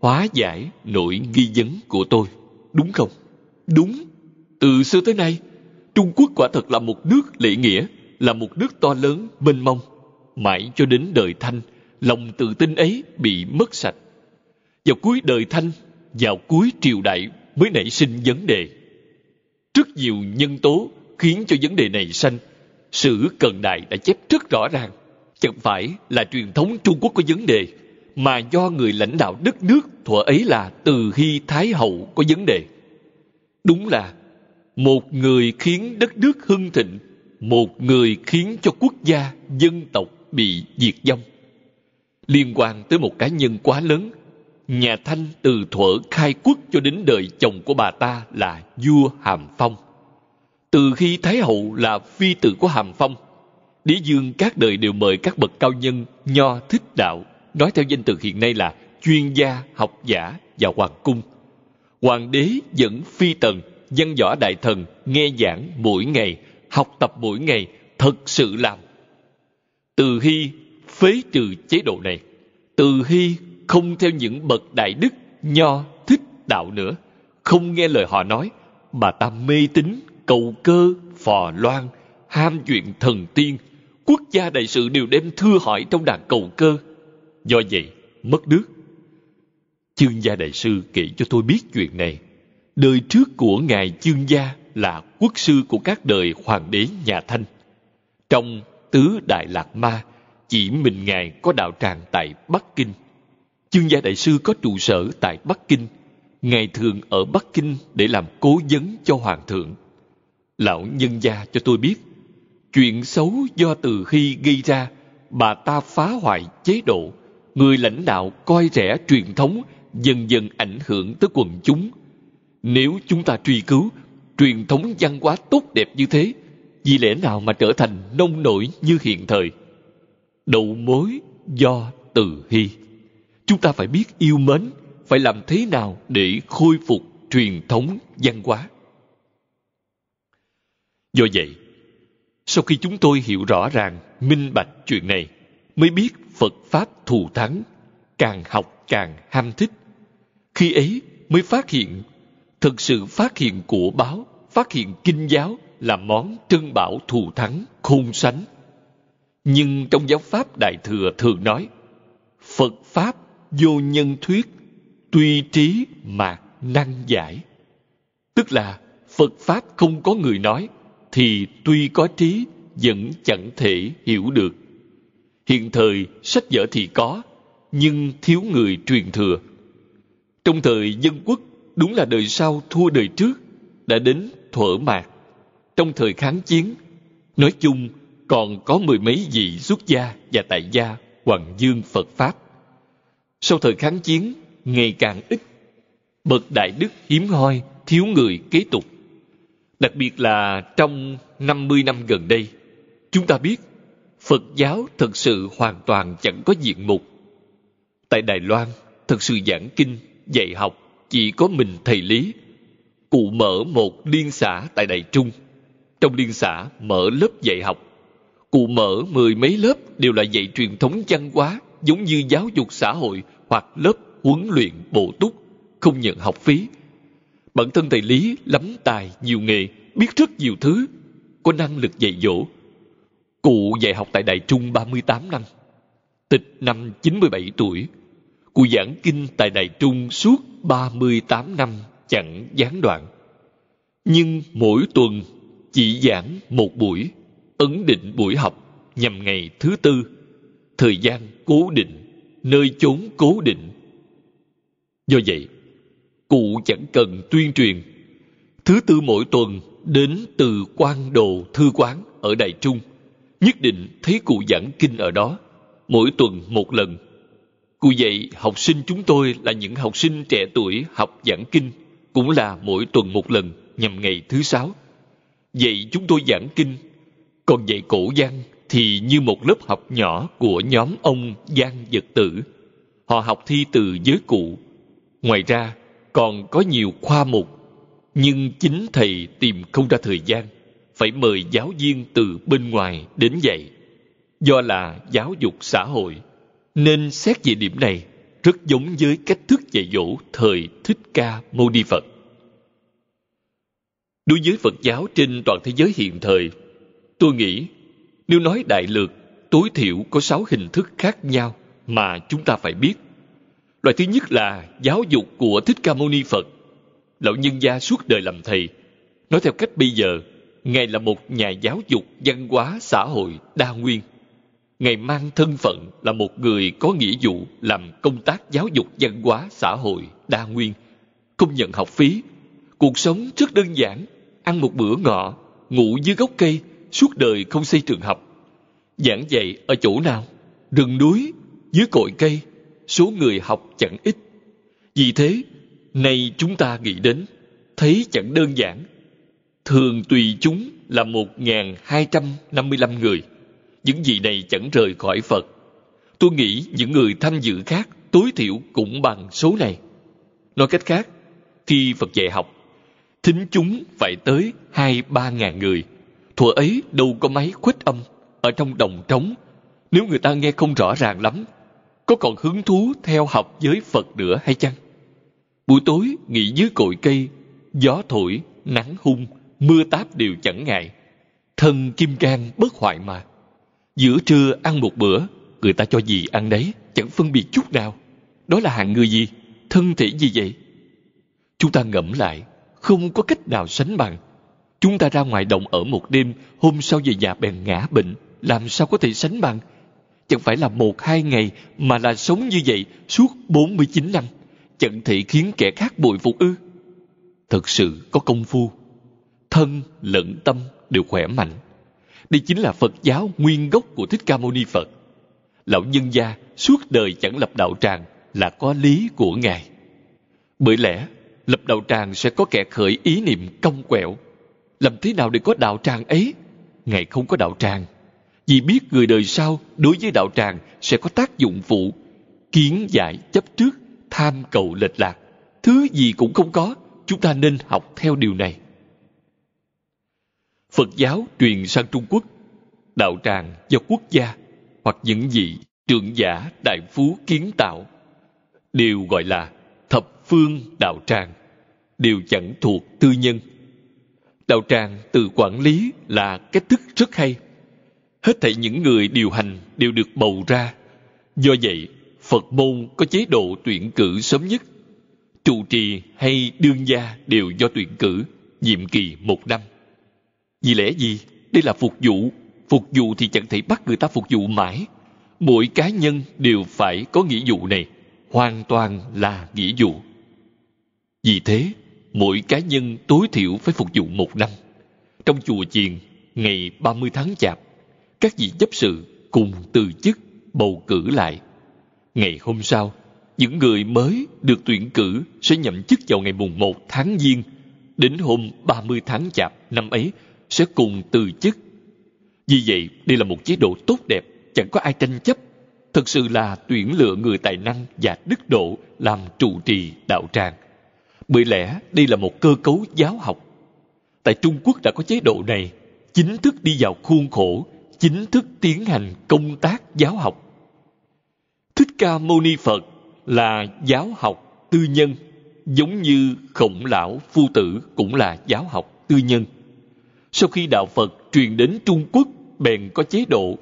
hóa giải nỗi nghi vấn của tôi. Đúng không? Đúng. Từ xưa tới nay, Trung Quốc quả thật là một nước lễ nghĩa, là một nước to lớn, mênh mông. Mãi cho đến đời Thanh, lòng tự tin ấy bị mất sạch. Vào cuối đời Thanh, vào cuối triều đại mới nảy sinh vấn đề. Rất nhiều nhân tố khiến cho vấn đề này sanh. Sử cần đại đã chép rất rõ ràng. Chẳng phải là truyền thống Trung Quốc có vấn đề, mà do người lãnh đạo đất nước thuở ấy là từ hy thái hậu có vấn đề. Đúng là một người khiến đất nước hưng thịnh một người khiến cho quốc gia dân tộc bị diệt vong liên quan tới một cá nhân quá lớn nhà thanh từ thuở khai quốc cho đến đời chồng của bà ta là vua hàm phong từ khi thái hậu là phi tử của hàm phong đế dương các đời đều mời các bậc cao nhân nho thích đạo nói theo danh từ hiện nay là chuyên gia học giả và hoàng cung hoàng đế dẫn phi tần dân võ đại thần nghe giảng mỗi ngày học tập mỗi ngày thật sự làm từ hy phế trừ chế độ này từ hy không theo những bậc đại đức nho thích đạo nữa không nghe lời họ nói mà ta mê tín cầu cơ phò loan ham chuyện thần tiên quốc gia đại sự đều đem thưa hỏi trong đàn cầu cơ do vậy mất nước chương gia đại sư kể cho tôi biết chuyện này Đời trước của Ngài Chương Gia là quốc sư của các đời hoàng đế nhà Thanh. Trong Tứ Đại Lạc Ma, chỉ mình Ngài có đạo tràng tại Bắc Kinh. Chương gia đại sư có trụ sở tại Bắc Kinh. Ngài thường ở Bắc Kinh để làm cố vấn cho Hoàng thượng. Lão nhân gia cho tôi biết, chuyện xấu do từ khi gây ra, bà ta phá hoại chế độ, người lãnh đạo coi rẻ truyền thống dần dần ảnh hưởng tới quần chúng nếu chúng ta truy cứu truyền thống văn hóa tốt đẹp như thế, vì lẽ nào mà trở thành nông nổi như hiện thời? Đậu mối do từ hy. Chúng ta phải biết yêu mến, phải làm thế nào để khôi phục truyền thống văn hóa. Do vậy, sau khi chúng tôi hiểu rõ ràng, minh bạch chuyện này, mới biết Phật Pháp thù thắng, càng học càng ham thích. Khi ấy mới phát hiện thật sự phát hiện của báo phát hiện kinh giáo là món trân bảo thù thắng khôn sánh nhưng trong giáo pháp đại thừa thường nói phật pháp vô nhân thuyết tuy trí mà năng giải tức là phật pháp không có người nói thì tuy có trí vẫn chẳng thể hiểu được hiện thời sách vở thì có nhưng thiếu người truyền thừa trong thời dân quốc đúng là đời sau thua đời trước đã đến thuở mạc trong thời kháng chiến nói chung còn có mười mấy vị xuất gia và tại gia hoàng dương phật pháp sau thời kháng chiến ngày càng ít bậc đại đức hiếm hoi thiếu người kế tục đặc biệt là trong năm mươi năm gần đây chúng ta biết phật giáo thật sự hoàn toàn chẳng có diện mục tại đài loan thật sự giảng kinh dạy học chỉ có mình thầy lý cụ mở một liên xã tại đại trung trong liên xã mở lớp dạy học cụ mở mười mấy lớp đều là dạy truyền thống văn hóa giống như giáo dục xã hội hoặc lớp huấn luyện bổ túc không nhận học phí bản thân thầy lý lắm tài nhiều nghề biết rất nhiều thứ có năng lực dạy dỗ cụ dạy học tại đại trung 38 năm tịch năm 97 tuổi Cụ giảng kinh tại Đại Trung suốt 38 năm chẳng gián đoạn. Nhưng mỗi tuần chỉ giảng một buổi, ấn định buổi học nhằm ngày thứ tư, thời gian cố định, nơi chốn cố định. Do vậy, cụ chẳng cần tuyên truyền. Thứ tư mỗi tuần đến từ quan đồ thư quán ở Đài Trung, nhất định thấy cụ giảng kinh ở đó, mỗi tuần một lần Cô dạy học sinh chúng tôi là những học sinh trẻ tuổi học giảng kinh, cũng là mỗi tuần một lần nhằm ngày thứ sáu. Dạy chúng tôi giảng kinh, còn dạy cổ văn thì như một lớp học nhỏ của nhóm ông Giang Vật Tử. Họ học thi từ giới cụ. Ngoài ra, còn có nhiều khoa mục. Nhưng chính thầy tìm không ra thời gian, phải mời giáo viên từ bên ngoài đến dạy. Do là giáo dục xã hội, nên xét về điểm này rất giống với cách thức dạy dỗ thời thích ca mâu ni phật đối với phật giáo trên toàn thế giới hiện thời tôi nghĩ nếu nói đại lược tối thiểu có sáu hình thức khác nhau mà chúng ta phải biết loại thứ nhất là giáo dục của thích ca mâu ni phật lão nhân gia suốt đời làm thầy nói theo cách bây giờ ngài là một nhà giáo dục văn hóa xã hội đa nguyên Ngài mang thân phận là một người có nghĩa vụ làm công tác giáo dục văn hóa xã hội đa nguyên, không nhận học phí. Cuộc sống rất đơn giản, ăn một bữa ngọ, ngủ dưới gốc cây, suốt đời không xây trường học. Giảng dạy ở chỗ nào? Rừng núi, dưới cội cây, số người học chẳng ít. Vì thế, nay chúng ta nghĩ đến, thấy chẳng đơn giản. Thường tùy chúng là một hai trăm năm mươi lăm người – những gì này chẳng rời khỏi Phật. Tôi nghĩ những người tham dự khác tối thiểu cũng bằng số này. Nói cách khác, khi Phật dạy học, thính chúng phải tới hai ba ngàn người. Thuở ấy đâu có máy khuếch âm, ở trong đồng trống. Nếu người ta nghe không rõ ràng lắm, có còn hứng thú theo học với Phật nữa hay chăng? Buổi tối nghỉ dưới cội cây, gió thổi, nắng hung, mưa táp đều chẳng ngại. Thân kim cang bất hoại mà giữa trưa ăn một bữa người ta cho gì ăn đấy chẳng phân biệt chút nào đó là hạng người gì thân thể gì vậy chúng ta ngẫm lại không có cách nào sánh bằng chúng ta ra ngoài đồng ở một đêm hôm sau về nhà bèn ngã bệnh làm sao có thể sánh bằng chẳng phải là một hai ngày mà là sống như vậy suốt 49 năm chẳng thể khiến kẻ khác bội phục ư thật sự có công phu thân lẫn tâm đều khỏe mạnh đây chính là Phật giáo nguyên gốc của Thích Ca Mâu Ni Phật. Lão nhân gia suốt đời chẳng lập đạo tràng là có lý của Ngài. Bởi lẽ, lập đạo tràng sẽ có kẻ khởi ý niệm cong quẹo. Làm thế nào để có đạo tràng ấy? Ngài không có đạo tràng. Vì biết người đời sau đối với đạo tràng sẽ có tác dụng phụ. Kiến giải chấp trước, tham cầu lệch lạc. Thứ gì cũng không có, chúng ta nên học theo điều này. Phật giáo truyền sang Trung Quốc, đạo tràng do quốc gia hoặc những vị trưởng giả đại phú kiến tạo đều gọi là thập phương đạo tràng đều chẳng thuộc tư nhân đạo tràng từ quản lý là cách thức rất hay hết thảy những người điều hành đều được bầu ra do vậy phật môn có chế độ tuyển cử sớm nhất trụ trì hay đương gia đều do tuyển cử nhiệm kỳ một năm vì lẽ gì? Đây là phục vụ. Phục vụ thì chẳng thể bắt người ta phục vụ mãi. Mỗi cá nhân đều phải có nghĩa vụ này. Hoàn toàn là nghĩa vụ. Vì thế, mỗi cá nhân tối thiểu phải phục vụ một năm. Trong chùa chiền, ngày 30 tháng chạp, các vị chấp sự cùng từ chức bầu cử lại. Ngày hôm sau, những người mới được tuyển cử sẽ nhậm chức vào ngày mùng 1 tháng Giêng đến hôm 30 tháng Chạp năm ấy sẽ cùng từ chức. Vì vậy, đây là một chế độ tốt đẹp, chẳng có ai tranh chấp. Thật sự là tuyển lựa người tài năng và đức độ làm trụ trì đạo tràng. Bởi lẽ đây là một cơ cấu giáo học. Tại Trung Quốc đã có chế độ này, chính thức đi vào khuôn khổ, chính thức tiến hành công tác giáo học. Thích Ca Mâu Ni Phật là giáo học tư nhân, giống như khổng lão phu tử cũng là giáo học tư nhân sau khi đạo phật truyền đến trung quốc bèn có chế độ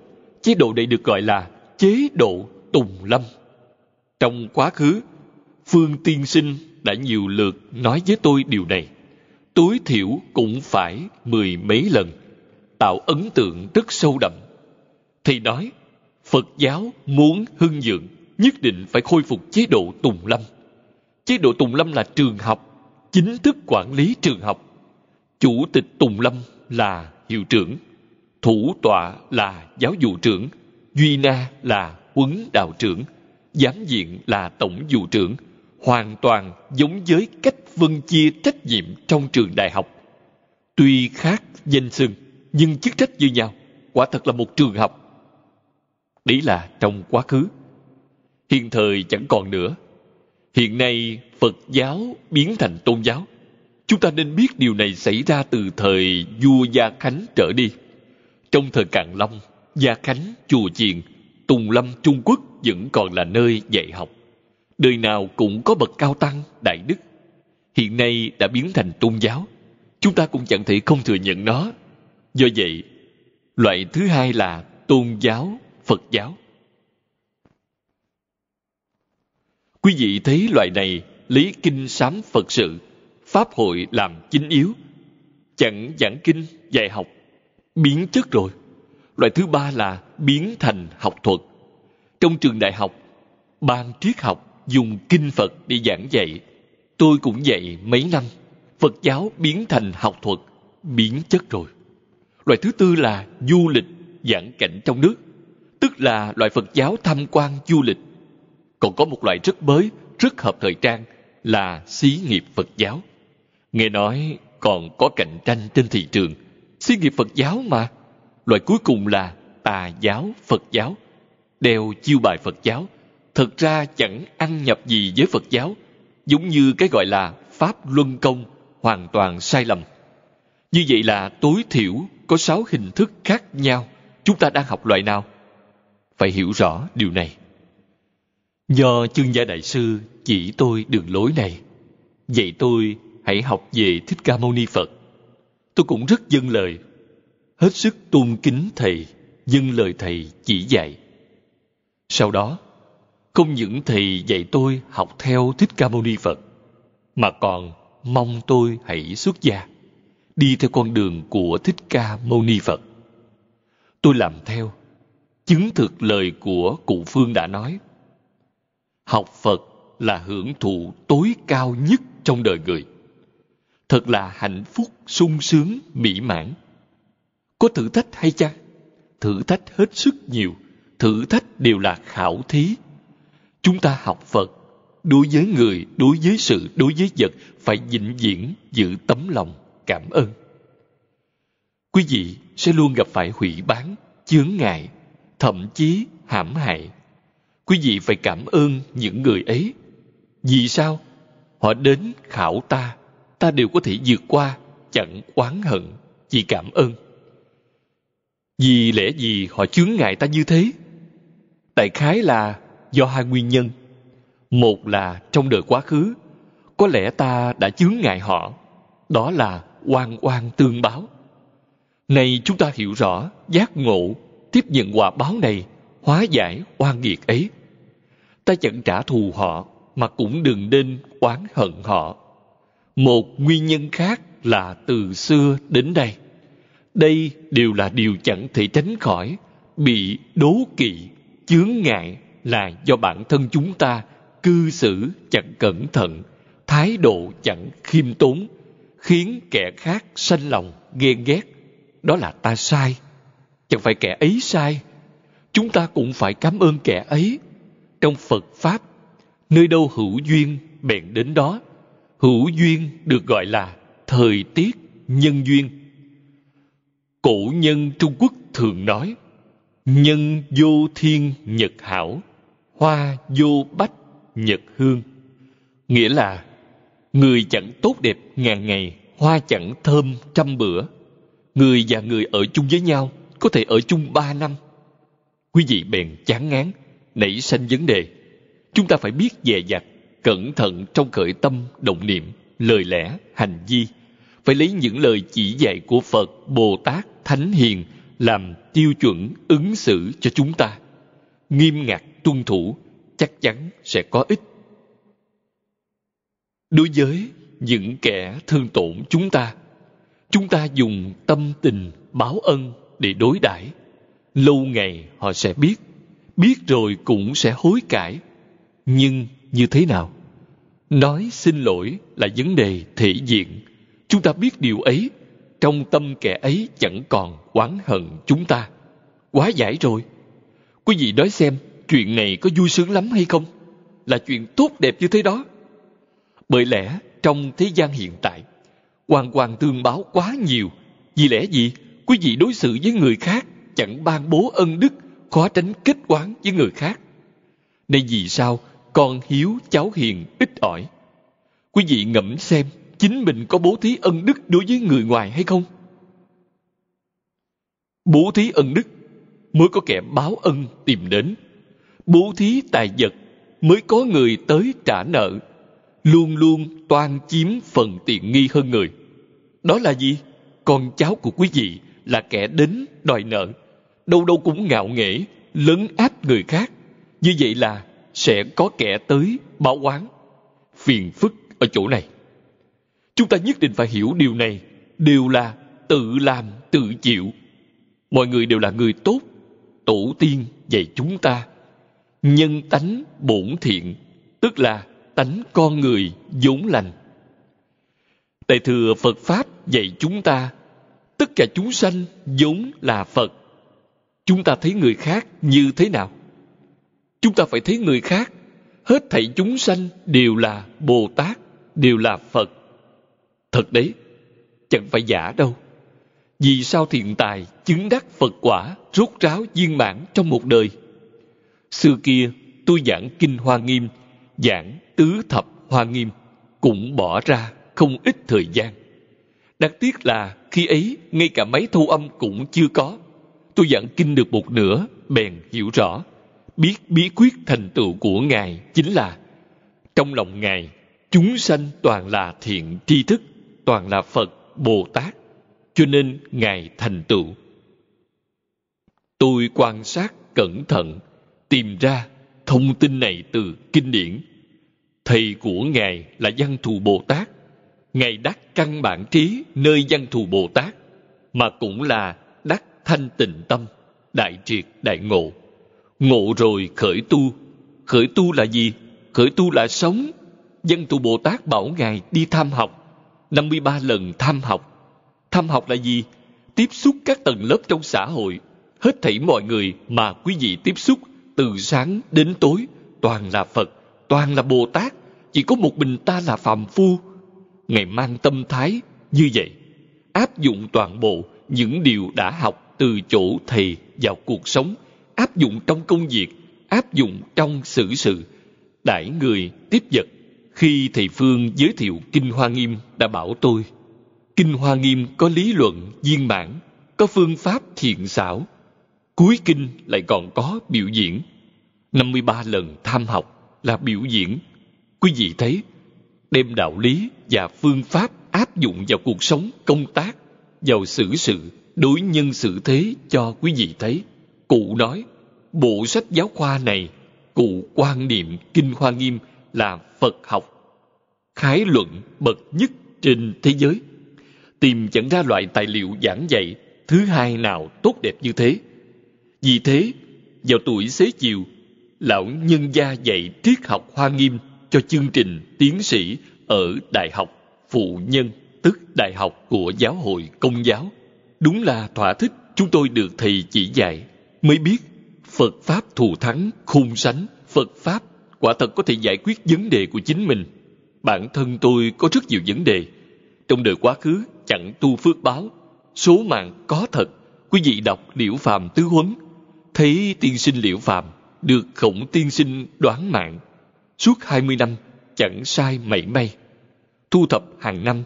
chế độ này được gọi là chế độ tùng lâm trong quá khứ phương tiên sinh đã nhiều lượt nói với tôi điều này tối thiểu cũng phải mười mấy lần tạo ấn tượng rất sâu đậm thì nói phật giáo muốn hưng dựng nhất định phải khôi phục chế độ tùng lâm chế độ tùng lâm là trường học chính thức quản lý trường học chủ tịch tùng lâm là hiệu trưởng, thủ tọa là giáo vụ trưởng, duy na là huấn đạo trưởng, giám diện là tổng vụ trưởng, hoàn toàn giống với cách phân chia trách nhiệm trong trường đại học. Tuy khác danh xưng, nhưng chức trách như nhau, quả thật là một trường học. Đấy là trong quá khứ. Hiện thời chẳng còn nữa. Hiện nay, Phật giáo biến thành tôn giáo – Chúng ta nên biết điều này xảy ra từ thời vua Gia Khánh trở đi. Trong thời Càn Long, Gia Khánh, Chùa Chiền, Tùng Lâm Trung Quốc vẫn còn là nơi dạy học. Đời nào cũng có bậc cao tăng, đại đức. Hiện nay đã biến thành tôn giáo. Chúng ta cũng chẳng thể không thừa nhận nó. Do vậy, loại thứ hai là tôn giáo, Phật giáo. Quý vị thấy loại này lý kinh sám Phật sự pháp hội làm chính yếu chẳng giảng kinh dạy học biến chất rồi loại thứ ba là biến thành học thuật trong trường đại học ban triết học dùng kinh phật để giảng dạy tôi cũng dạy mấy năm phật giáo biến thành học thuật biến chất rồi loại thứ tư là du lịch giảng cảnh trong nước tức là loại phật giáo tham quan du lịch còn có một loại rất mới rất hợp thời trang là xí nghiệp phật giáo Nghe nói còn có cạnh tranh trên thị trường. Xí nghiệp Phật giáo mà. Loại cuối cùng là tà giáo Phật giáo. Đeo chiêu bài Phật giáo. Thật ra chẳng ăn nhập gì với Phật giáo. Giống như cái gọi là Pháp Luân Công hoàn toàn sai lầm. Như vậy là tối thiểu có sáu hình thức khác nhau. Chúng ta đang học loại nào? Phải hiểu rõ điều này. Do chương gia đại sư chỉ tôi đường lối này, vậy tôi hãy học về Thích Ca Mâu Ni Phật. Tôi cũng rất dâng lời, hết sức tôn kính Thầy, dâng lời Thầy chỉ dạy. Sau đó, không những Thầy dạy tôi học theo Thích Ca Mâu Ni Phật, mà còn mong tôi hãy xuất gia, đi theo con đường của Thích Ca Mâu Ni Phật. Tôi làm theo, chứng thực lời của cụ Phương đã nói. Học Phật là hưởng thụ tối cao nhất trong đời người thật là hạnh phúc sung sướng mỹ mãn có thử thách hay chăng thử thách hết sức nhiều thử thách đều là khảo thí chúng ta học phật đối với người đối với sự đối với vật phải vĩnh viễn giữ tấm lòng cảm ơn quý vị sẽ luôn gặp phải hủy bán chướng ngại thậm chí hãm hại quý vị phải cảm ơn những người ấy vì sao họ đến khảo ta ta đều có thể vượt qua chẳng oán hận chỉ cảm ơn vì lẽ gì họ chướng ngại ta như thế đại khái là do hai nguyên nhân một là trong đời quá khứ có lẽ ta đã chướng ngại họ đó là oan oan tương báo nay chúng ta hiểu rõ giác ngộ tiếp nhận quả báo này hóa giải oan nghiệt ấy ta chẳng trả thù họ mà cũng đừng nên oán hận họ một nguyên nhân khác là từ xưa đến đây đây đều là điều chẳng thể tránh khỏi bị đố kỵ chướng ngại là do bản thân chúng ta cư xử chẳng cẩn thận thái độ chẳng khiêm tốn khiến kẻ khác sanh lòng ghen ghét đó là ta sai chẳng phải kẻ ấy sai chúng ta cũng phải cảm ơn kẻ ấy trong phật pháp nơi đâu hữu duyên bèn đến đó hữu duyên được gọi là thời tiết nhân duyên cổ nhân trung quốc thường nói nhân vô thiên nhật hảo hoa vô bách nhật hương nghĩa là người chẳng tốt đẹp ngàn ngày hoa chẳng thơm trăm bữa người và người ở chung với nhau có thể ở chung ba năm quý vị bèn chán ngán nảy sanh vấn đề chúng ta phải biết dè dặt cẩn thận trong khởi tâm động niệm lời lẽ hành vi phải lấy những lời chỉ dạy của phật bồ tát thánh hiền làm tiêu chuẩn ứng xử cho chúng ta nghiêm ngặt tuân thủ chắc chắn sẽ có ích đối với những kẻ thương tổn chúng ta chúng ta dùng tâm tình báo ân để đối đãi lâu ngày họ sẽ biết biết rồi cũng sẽ hối cải nhưng như thế nào nói xin lỗi là vấn đề thể diện chúng ta biết điều ấy trong tâm kẻ ấy chẳng còn oán hận chúng ta quá giải rồi quý vị nói xem chuyện này có vui sướng lắm hay không là chuyện tốt đẹp như thế đó bởi lẽ trong thế gian hiện tại hoàn hoàn tương báo quá nhiều vì lẽ gì quý vị đối xử với người khác chẳng ban bố ân đức khó tránh kết oán với người khác nên vì sao con hiếu cháu hiền ít ỏi quý vị ngẫm xem chính mình có bố thí ân đức đối với người ngoài hay không bố thí ân đức mới có kẻ báo ân tìm đến bố thí tài vật mới có người tới trả nợ luôn luôn toan chiếm phần tiện nghi hơn người đó là gì con cháu của quý vị là kẻ đến đòi nợ đâu đâu cũng ngạo nghễ lấn áp người khác như vậy là sẽ có kẻ tới báo oán phiền phức ở chỗ này chúng ta nhất định phải hiểu điều này đều là tự làm tự chịu mọi người đều là người tốt tổ tiên dạy chúng ta nhân tánh bổn thiện tức là tánh con người vốn lành đại thừa phật pháp dạy chúng ta tất cả chúng sanh vốn là phật chúng ta thấy người khác như thế nào chúng ta phải thấy người khác hết thảy chúng sanh đều là bồ tát đều là phật thật đấy chẳng phải giả đâu vì sao thiện tài chứng đắc phật quả rốt ráo viên mãn trong một đời xưa kia tôi giảng kinh hoa nghiêm giảng tứ thập hoa nghiêm cũng bỏ ra không ít thời gian đặc tiếc là khi ấy ngay cả máy thu âm cũng chưa có tôi giảng kinh được một nửa bèn hiểu rõ biết bí quyết thành tựu của Ngài chính là trong lòng Ngài, chúng sanh toàn là thiện tri thức, toàn là Phật, Bồ Tát, cho nên Ngài thành tựu. Tôi quan sát cẩn thận, tìm ra thông tin này từ kinh điển. Thầy của Ngài là Văn Thù Bồ Tát. Ngài đắc căn bản trí nơi Văn Thù Bồ Tát, mà cũng là đắc thanh tịnh tâm, đại triệt đại ngộ ngộ rồi khởi tu khởi tu là gì khởi tu là sống dân tu bồ tát bảo ngài đi tham học 53 lần tham học tham học là gì tiếp xúc các tầng lớp trong xã hội hết thảy mọi người mà quý vị tiếp xúc từ sáng đến tối toàn là phật toàn là bồ tát chỉ có một mình ta là phàm phu ngài mang tâm thái như vậy áp dụng toàn bộ những điều đã học từ chỗ thầy vào cuộc sống áp dụng trong công việc, áp dụng trong xử sự, sự. Đãi người tiếp vật. Khi thầy Phương giới thiệu Kinh Hoa Nghiêm đã bảo tôi, Kinh Hoa Nghiêm có lý luận viên mãn, có phương pháp thiện xảo. Cuối kinh lại còn có biểu diễn. 53 lần tham học là biểu diễn. Quý vị thấy, đem đạo lý và phương pháp áp dụng vào cuộc sống, công tác, vào xử sự, đối nhân xử thế cho quý vị thấy. Cụ nói, bộ sách giáo khoa này, cụ quan niệm Kinh Hoa Nghiêm là Phật học. Khái luận bậc nhất trên thế giới. Tìm chẳng ra loại tài liệu giảng dạy thứ hai nào tốt đẹp như thế. Vì thế, vào tuổi xế chiều, lão nhân gia dạy triết học Hoa Nghiêm cho chương trình tiến sĩ ở Đại học Phụ Nhân, tức Đại học của Giáo hội Công giáo. Đúng là thỏa thích chúng tôi được thầy chỉ dạy mới biết Phật Pháp thù thắng, khung sánh, Phật Pháp quả thật có thể giải quyết vấn đề của chính mình. Bản thân tôi có rất nhiều vấn đề. Trong đời quá khứ chẳng tu phước báo, số mạng có thật. Quý vị đọc Liễu Phàm Tứ Huấn, thấy tiên sinh Liễu Phàm được khổng tiên sinh đoán mạng. Suốt hai mươi năm chẳng sai mảy may. Thu thập hàng năm,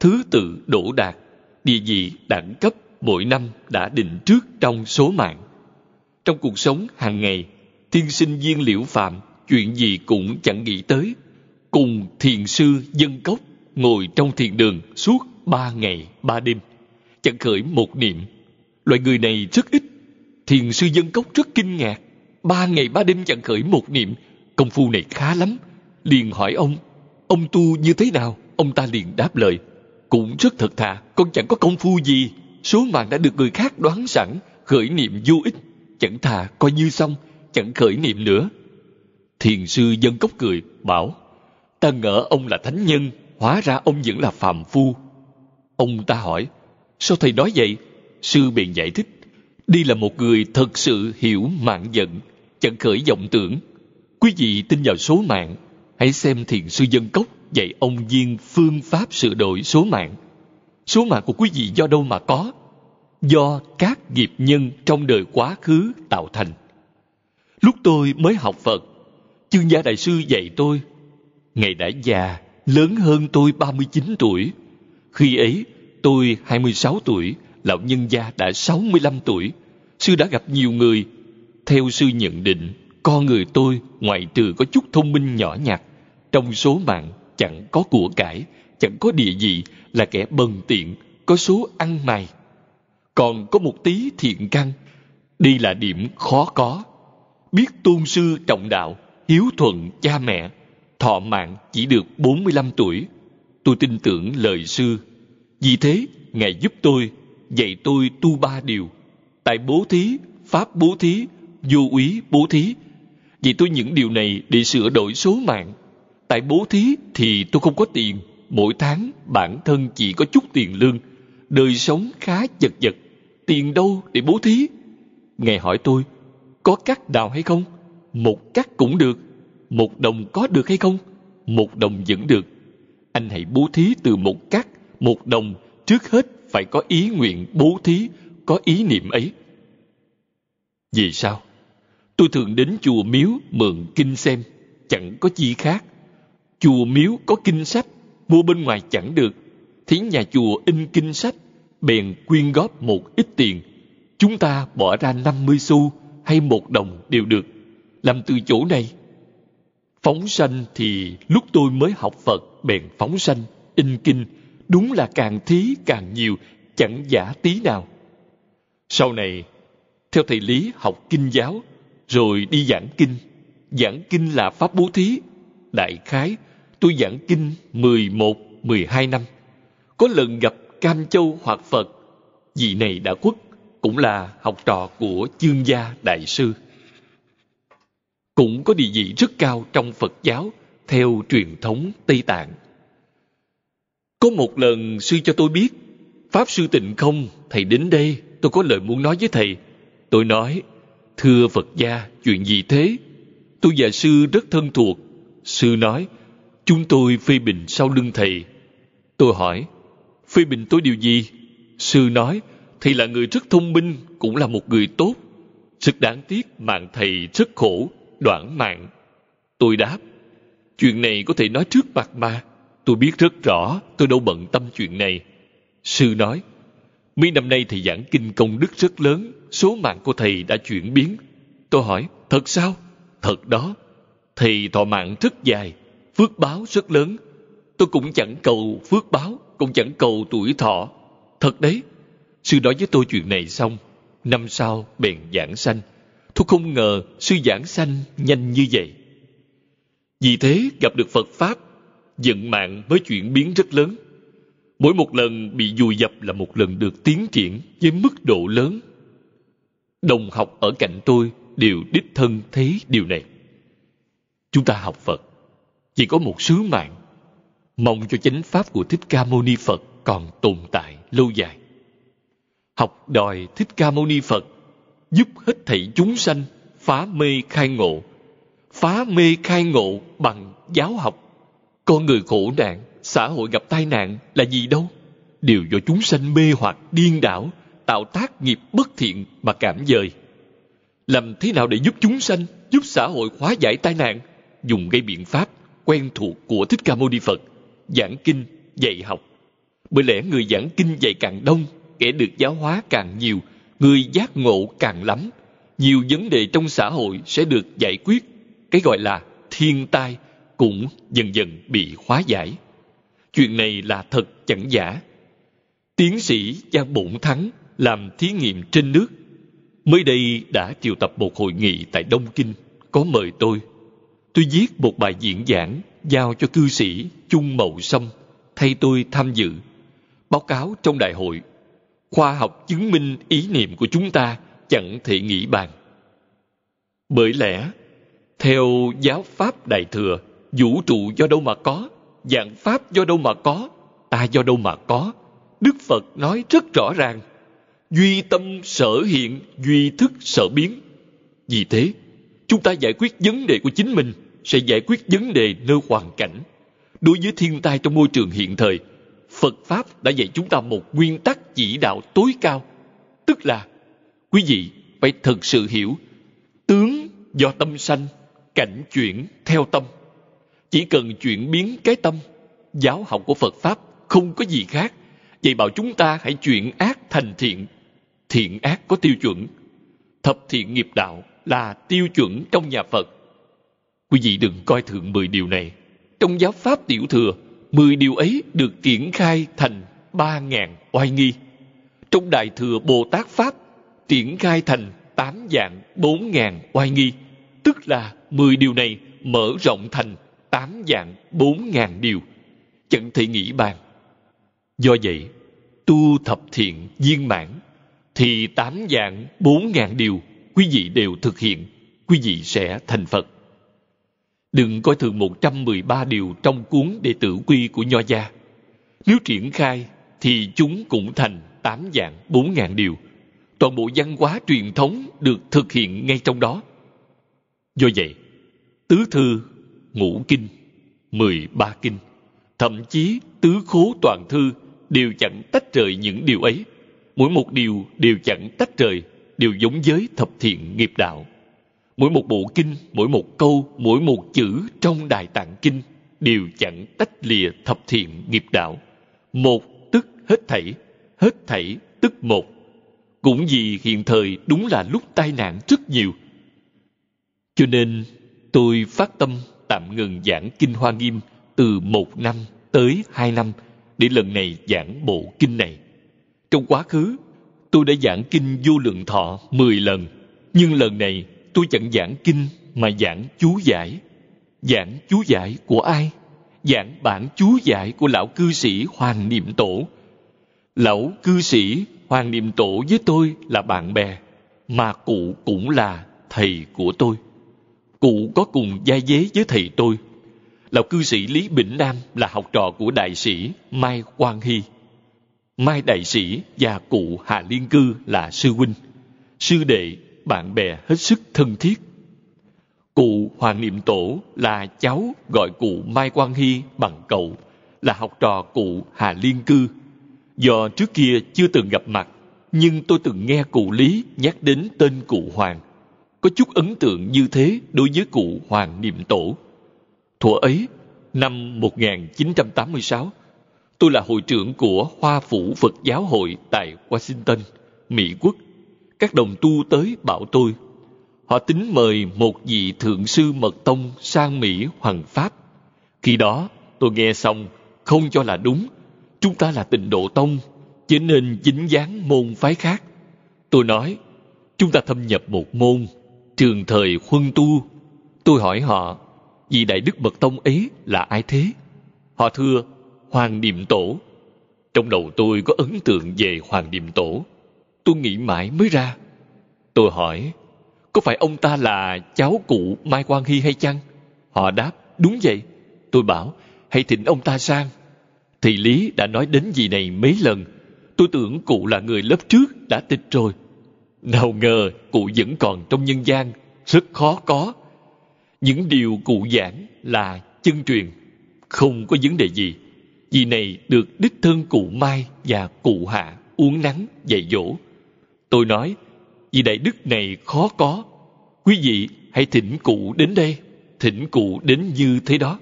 thứ tự đổ đạt, địa vị đẳng cấp mỗi năm đã định trước trong số mạng trong cuộc sống hàng ngày thiên sinh viên liễu phạm chuyện gì cũng chẳng nghĩ tới cùng thiền sư dân cốc ngồi trong thiền đường suốt ba ngày ba đêm chẳng khởi một niệm loại người này rất ít thiền sư dân cốc rất kinh ngạc ba ngày ba đêm chẳng khởi một niệm công phu này khá lắm liền hỏi ông ông tu như thế nào ông ta liền đáp lời cũng rất thật thà con chẳng có công phu gì số mạng đã được người khác đoán sẵn khởi niệm vô ích chẳng thà coi như xong, chẳng khởi niệm nữa. Thiền sư dân cốc cười, bảo, ta ngỡ ông là thánh nhân, hóa ra ông vẫn là phàm phu. Ông ta hỏi, sao thầy nói vậy? Sư giải thích, đi là một người thật sự hiểu mạng giận, chẳng khởi vọng tưởng. Quý vị tin vào số mạng, hãy xem thiền sư dân cốc dạy ông viên phương pháp sửa đổi số mạng. Số mạng của quý vị do đâu mà có? do các nghiệp nhân trong đời quá khứ tạo thành. Lúc tôi mới học Phật, chương gia đại sư dạy tôi, Ngài đã già, lớn hơn tôi 39 tuổi. Khi ấy, tôi 26 tuổi, lão nhân gia đã 65 tuổi. Sư đã gặp nhiều người. Theo sư nhận định, con người tôi ngoại trừ có chút thông minh nhỏ nhặt, trong số mạng chẳng có của cải, chẳng có địa vị, là kẻ bần tiện, có số ăn mày còn có một tí thiện căn đi là điểm khó có biết tôn sư trọng đạo hiếu thuận cha mẹ thọ mạng chỉ được 45 tuổi tôi tin tưởng lời sư vì thế ngài giúp tôi dạy tôi tu ba điều tại bố thí pháp bố thí vô úy bố thí vì tôi những điều này để sửa đổi số mạng tại bố thí thì tôi không có tiền mỗi tháng bản thân chỉ có chút tiền lương đời sống khá chật vật tiền đâu để bố thí ngài hỏi tôi có cắt đào hay không một cắt cũng được một đồng có được hay không một đồng vẫn được anh hãy bố thí từ một cắt một đồng trước hết phải có ý nguyện bố thí có ý niệm ấy vì sao tôi thường đến chùa miếu mượn kinh xem chẳng có chi khác chùa miếu có kinh sách mua bên ngoài chẳng được thấy nhà chùa in kinh sách bèn quyên góp một ít tiền. Chúng ta bỏ ra 50 xu hay một đồng đều được. Làm từ chỗ này. Phóng sanh thì lúc tôi mới học Phật bèn phóng sanh, in kinh. Đúng là càng thí càng nhiều, chẳng giả tí nào. Sau này, theo thầy Lý học kinh giáo, rồi đi giảng kinh. Giảng kinh là pháp bố thí. Đại khái, tôi giảng kinh 11, 12 năm. Có lần gặp Cam Châu hoặc Phật. Vị này đã khuất, cũng là học trò của chương gia đại sư. Cũng có địa vị rất cao trong Phật giáo, theo truyền thống Tây Tạng. Có một lần sư cho tôi biết, Pháp sư tịnh không, thầy đến đây, tôi có lời muốn nói với thầy. Tôi nói, thưa Phật gia, chuyện gì thế? Tôi và sư rất thân thuộc. Sư nói, chúng tôi phê bình sau lưng thầy. Tôi hỏi, phê bình tôi điều gì sư nói thì là người rất thông minh cũng là một người tốt rất đáng tiếc mạng thầy rất khổ đoạn mạng tôi đáp chuyện này có thể nói trước mặt mà tôi biết rất rõ tôi đâu bận tâm chuyện này sư nói mấy năm nay thầy giảng kinh công đức rất lớn số mạng của thầy đã chuyển biến tôi hỏi thật sao thật đó thầy thọ mạng rất dài phước báo rất lớn tôi cũng chẳng cầu phước báo cũng chẳng cầu tuổi thọ thật đấy sư nói với tôi chuyện này xong năm sau bèn giảng sanh tôi không ngờ sư giảng sanh nhanh như vậy vì thế gặp được phật pháp vận mạng mới chuyển biến rất lớn mỗi một lần bị vùi dập là một lần được tiến triển với mức độ lớn đồng học ở cạnh tôi đều đích thân thấy điều này chúng ta học phật chỉ có một sứ mạng mong cho chánh pháp của Thích Ca Mâu Ni Phật còn tồn tại lâu dài. Học đòi Thích Ca Mâu Ni Phật giúp hết thảy chúng sanh phá mê khai ngộ, phá mê khai ngộ bằng giáo học. Con người khổ nạn, xã hội gặp tai nạn là gì đâu? Đều do chúng sanh mê hoặc điên đảo, tạo tác nghiệp bất thiện mà cảm dời. Làm thế nào để giúp chúng sanh, giúp xã hội hóa giải tai nạn? Dùng gây biện pháp quen thuộc của Thích Ca Mâu Ni Phật – giảng kinh dạy học bởi lẽ người giảng kinh dạy càng đông kẻ được giáo hóa càng nhiều người giác ngộ càng lắm nhiều vấn đề trong xã hội sẽ được giải quyết cái gọi là thiên tai cũng dần dần bị hóa giải chuyện này là thật chẳng giả tiến sĩ giang bổn thắng làm thí nghiệm trên nước mới đây đã triệu tập một hội nghị tại đông kinh có mời tôi tôi viết một bài diễn giảng giao cho cư sĩ Chung Mậu Sâm thay tôi tham dự. Báo cáo trong đại hội, khoa học chứng minh ý niệm của chúng ta chẳng thể nghĩ bàn. Bởi lẽ, theo giáo pháp đại thừa, vũ trụ do đâu mà có, dạng pháp do đâu mà có, ta do đâu mà có. Đức Phật nói rất rõ ràng, duy tâm sở hiện, duy thức sở biến. Vì thế, chúng ta giải quyết vấn đề của chính mình – sẽ giải quyết vấn đề nơi hoàn cảnh. Đối với thiên tai trong môi trường hiện thời, Phật Pháp đã dạy chúng ta một nguyên tắc chỉ đạo tối cao. Tức là, quý vị phải thật sự hiểu, tướng do tâm sanh, cảnh chuyển theo tâm. Chỉ cần chuyển biến cái tâm, giáo học của Phật Pháp không có gì khác. Dạy bảo chúng ta hãy chuyển ác thành thiện. Thiện ác có tiêu chuẩn. Thập thiện nghiệp đạo là tiêu chuẩn trong nhà Phật Quý vị đừng coi thường mười điều này. Trong giáo pháp tiểu thừa, mười điều ấy được triển khai thành ba ngàn oai nghi. Trong Đại Thừa Bồ Tát Pháp, triển khai thành tám dạng bốn ngàn oai nghi. Tức là mười điều này mở rộng thành tám dạng bốn ngàn điều. Chẳng thể nghĩ bàn. Do vậy, tu thập thiện viên mãn, thì tám dạng bốn ngàn điều quý vị đều thực hiện, quý vị sẽ thành Phật. Đừng coi thường 113 điều trong cuốn đệ tử quy của Nho Gia. Nếu triển khai, thì chúng cũng thành 8 dạng 4.000 điều. Toàn bộ văn hóa truyền thống được thực hiện ngay trong đó. Do vậy, tứ thư, ngũ kinh, 13 kinh, thậm chí tứ khố toàn thư đều chẳng tách rời những điều ấy. Mỗi một điều đều chẳng tách rời, đều giống giới thập thiện nghiệp đạo mỗi một bộ kinh mỗi một câu mỗi một chữ trong đại tạng kinh đều chẳng tách lìa thập thiện nghiệp đạo một tức hết thảy hết thảy tức một cũng vì hiện thời đúng là lúc tai nạn rất nhiều cho nên tôi phát tâm tạm ngừng giảng kinh hoa nghiêm từ một năm tới hai năm để lần này giảng bộ kinh này trong quá khứ tôi đã giảng kinh vô lượng thọ 10 lần nhưng lần này tôi chẳng giảng kinh mà giảng chú giải giảng chú giải của ai giảng bản chú giải của lão cư sĩ hoàng niệm tổ lão cư sĩ hoàng niệm tổ với tôi là bạn bè mà cụ cũng là thầy của tôi cụ có cùng gia dế với thầy tôi lão cư sĩ lý bỉnh nam là học trò của đại sĩ mai quang hy mai đại sĩ và cụ hà liên cư là sư huynh sư đệ bạn bè hết sức thân thiết. Cụ Hoàng Niệm Tổ là cháu gọi cụ Mai Quang Hy bằng cậu, là học trò cụ Hà Liên Cư. Do trước kia chưa từng gặp mặt, nhưng tôi từng nghe cụ Lý nhắc đến tên cụ Hoàng. Có chút ấn tượng như thế đối với cụ Hoàng Niệm Tổ. Thuở ấy, năm 1986, tôi là hội trưởng của Hoa Phủ Phật Giáo Hội tại Washington, Mỹ Quốc các đồng tu tới bảo tôi họ tính mời một vị thượng sư mật tông sang mỹ hoằng pháp khi đó tôi nghe xong không cho là đúng chúng ta là tịnh độ tông chỉ nên dính dáng môn phái khác tôi nói chúng ta thâm nhập một môn trường thời huân tu tôi hỏi họ vị đại đức mật tông ấy là ai thế họ thưa hoàng niệm tổ trong đầu tôi có ấn tượng về hoàng niệm tổ tôi nghĩ mãi mới ra tôi hỏi có phải ông ta là cháu cụ mai quang hy hay chăng họ đáp đúng vậy tôi bảo hãy thỉnh ông ta sang thì lý đã nói đến gì này mấy lần tôi tưởng cụ là người lớp trước đã tịch rồi nào ngờ cụ vẫn còn trong nhân gian rất khó có những điều cụ giảng là chân truyền không có vấn đề gì vì này được đích thân cụ mai và cụ hạ uống nắng dạy dỗ Tôi nói, vì đại đức này khó có. Quý vị hãy thỉnh cụ đến đây, thỉnh cụ đến như thế đó.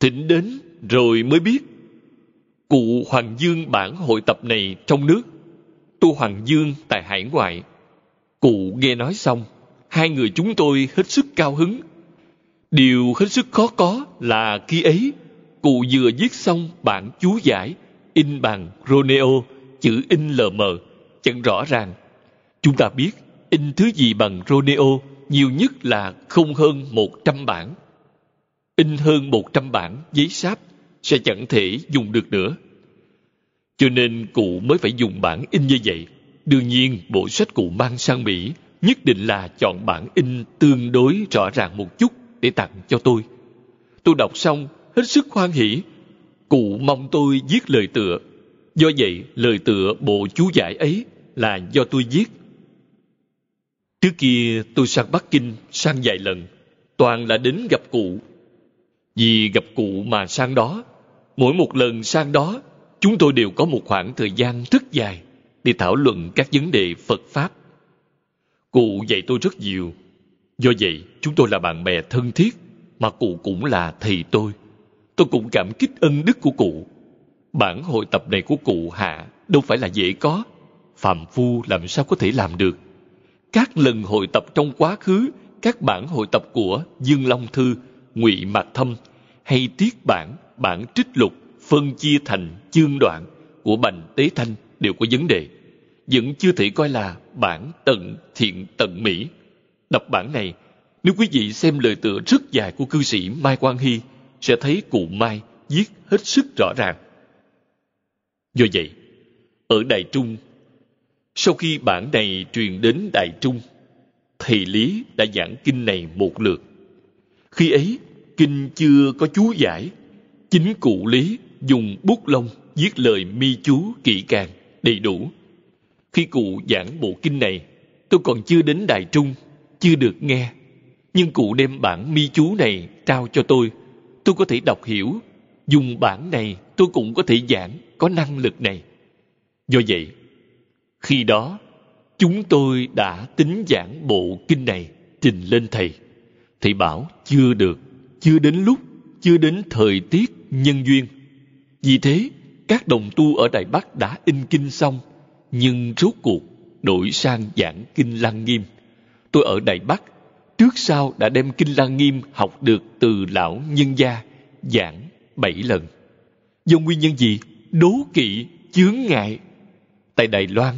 Thỉnh đến rồi mới biết cụ Hoàng Dương bản hội tập này trong nước, tu Hoàng Dương tại hải ngoại. Cụ nghe nói xong, hai người chúng tôi hết sức cao hứng. Điều hết sức khó có là khi ấy, cụ vừa viết xong bản chú giải, in bằng roneo chữ in lờ mờ, chẳng rõ ràng. Chúng ta biết in thứ gì bằng Romeo nhiều nhất là không hơn 100 bản. In hơn 100 bản giấy sáp sẽ chẳng thể dùng được nữa. Cho nên cụ mới phải dùng bản in như vậy. Đương nhiên, bộ sách cụ mang sang Mỹ nhất định là chọn bản in tương đối rõ ràng một chút để tặng cho tôi. Tôi đọc xong, hết sức hoan hỉ. Cụ mong tôi viết lời tựa. Do vậy, lời tựa bộ chú giải ấy là do tôi giết trước kia tôi sang bắc kinh sang vài lần toàn là đến gặp cụ vì gặp cụ mà sang đó mỗi một lần sang đó chúng tôi đều có một khoảng thời gian rất dài để thảo luận các vấn đề phật pháp cụ dạy tôi rất nhiều do vậy chúng tôi là bạn bè thân thiết mà cụ cũng là thầy tôi tôi cũng cảm kích ân đức của cụ bản hội tập này của cụ hạ đâu phải là dễ có phạm phu làm sao có thể làm được các lần hội tập trong quá khứ các bản hội tập của dương long thư ngụy mạc thâm hay tiết bản bản trích lục phân chia thành chương đoạn của bành tế thanh đều có vấn đề vẫn chưa thể coi là bản tận thiện tận mỹ đọc bản này nếu quý vị xem lời tựa rất dài của cư sĩ mai quang hy sẽ thấy cụ mai viết hết sức rõ ràng do vậy ở đài trung sau khi bản này truyền đến Đại Trung, Thầy Lý đã giảng kinh này một lượt. Khi ấy, kinh chưa có chú giải. Chính cụ Lý dùng bút lông viết lời mi chú kỹ càng, đầy đủ. Khi cụ giảng bộ kinh này, tôi còn chưa đến Đại Trung, chưa được nghe. Nhưng cụ đem bản mi chú này trao cho tôi. Tôi có thể đọc hiểu. Dùng bản này tôi cũng có thể giảng có năng lực này. Do vậy, khi đó chúng tôi đã tính giảng bộ kinh này trình lên thầy thầy bảo chưa được chưa đến lúc chưa đến thời tiết nhân duyên vì thế các đồng tu ở đài bắc đã in kinh xong nhưng rốt cuộc đổi sang giảng kinh lăng nghiêm tôi ở đài bắc trước sau đã đem kinh lăng nghiêm học được từ lão nhân gia giảng bảy lần do nguyên nhân gì đố kỵ chướng ngại tại đài loan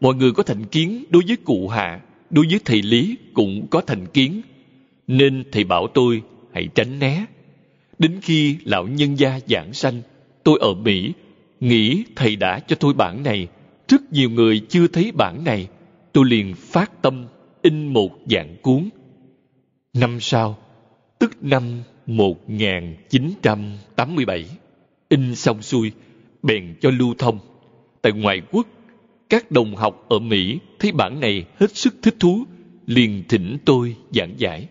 mọi người có thành kiến đối với cụ hạ đối với thầy lý cũng có thành kiến nên thầy bảo tôi hãy tránh né đến khi lão nhân gia giảng sanh tôi ở mỹ nghĩ thầy đã cho tôi bản này rất nhiều người chưa thấy bản này tôi liền phát tâm in một dạng cuốn năm sau tức năm 1987 in xong xuôi bèn cho lưu thông tại ngoại quốc các đồng học ở Mỹ thấy bản này hết sức thích thú, liền thỉnh tôi giảng giải.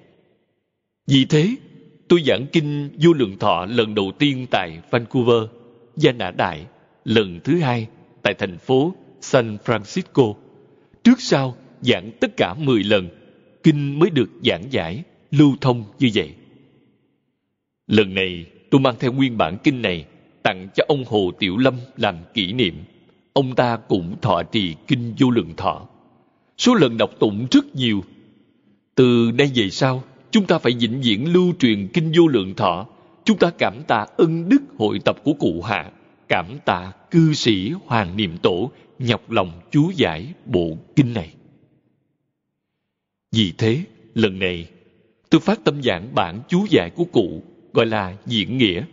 Vì thế, tôi giảng kinh vô lượng thọ lần đầu tiên tại Vancouver, Gia Nã Đại, lần thứ hai tại thành phố San Francisco. Trước sau, giảng tất cả 10 lần, kinh mới được giảng giải, lưu thông như vậy. Lần này, tôi mang theo nguyên bản kinh này tặng cho ông Hồ Tiểu Lâm làm kỷ niệm ông ta cũng thọ trì kinh vô lượng thọ. Số lần đọc tụng rất nhiều. Từ nay về sau, chúng ta phải vĩnh viễn lưu truyền kinh vô lượng thọ. Chúng ta cảm tạ ân đức hội tập của cụ hạ, cảm tạ cư sĩ Hoàng Niệm Tổ nhọc lòng chú giải bộ kinh này. Vì thế, lần này, tôi phát tâm giảng bản chú giải của cụ gọi là diễn nghĩa.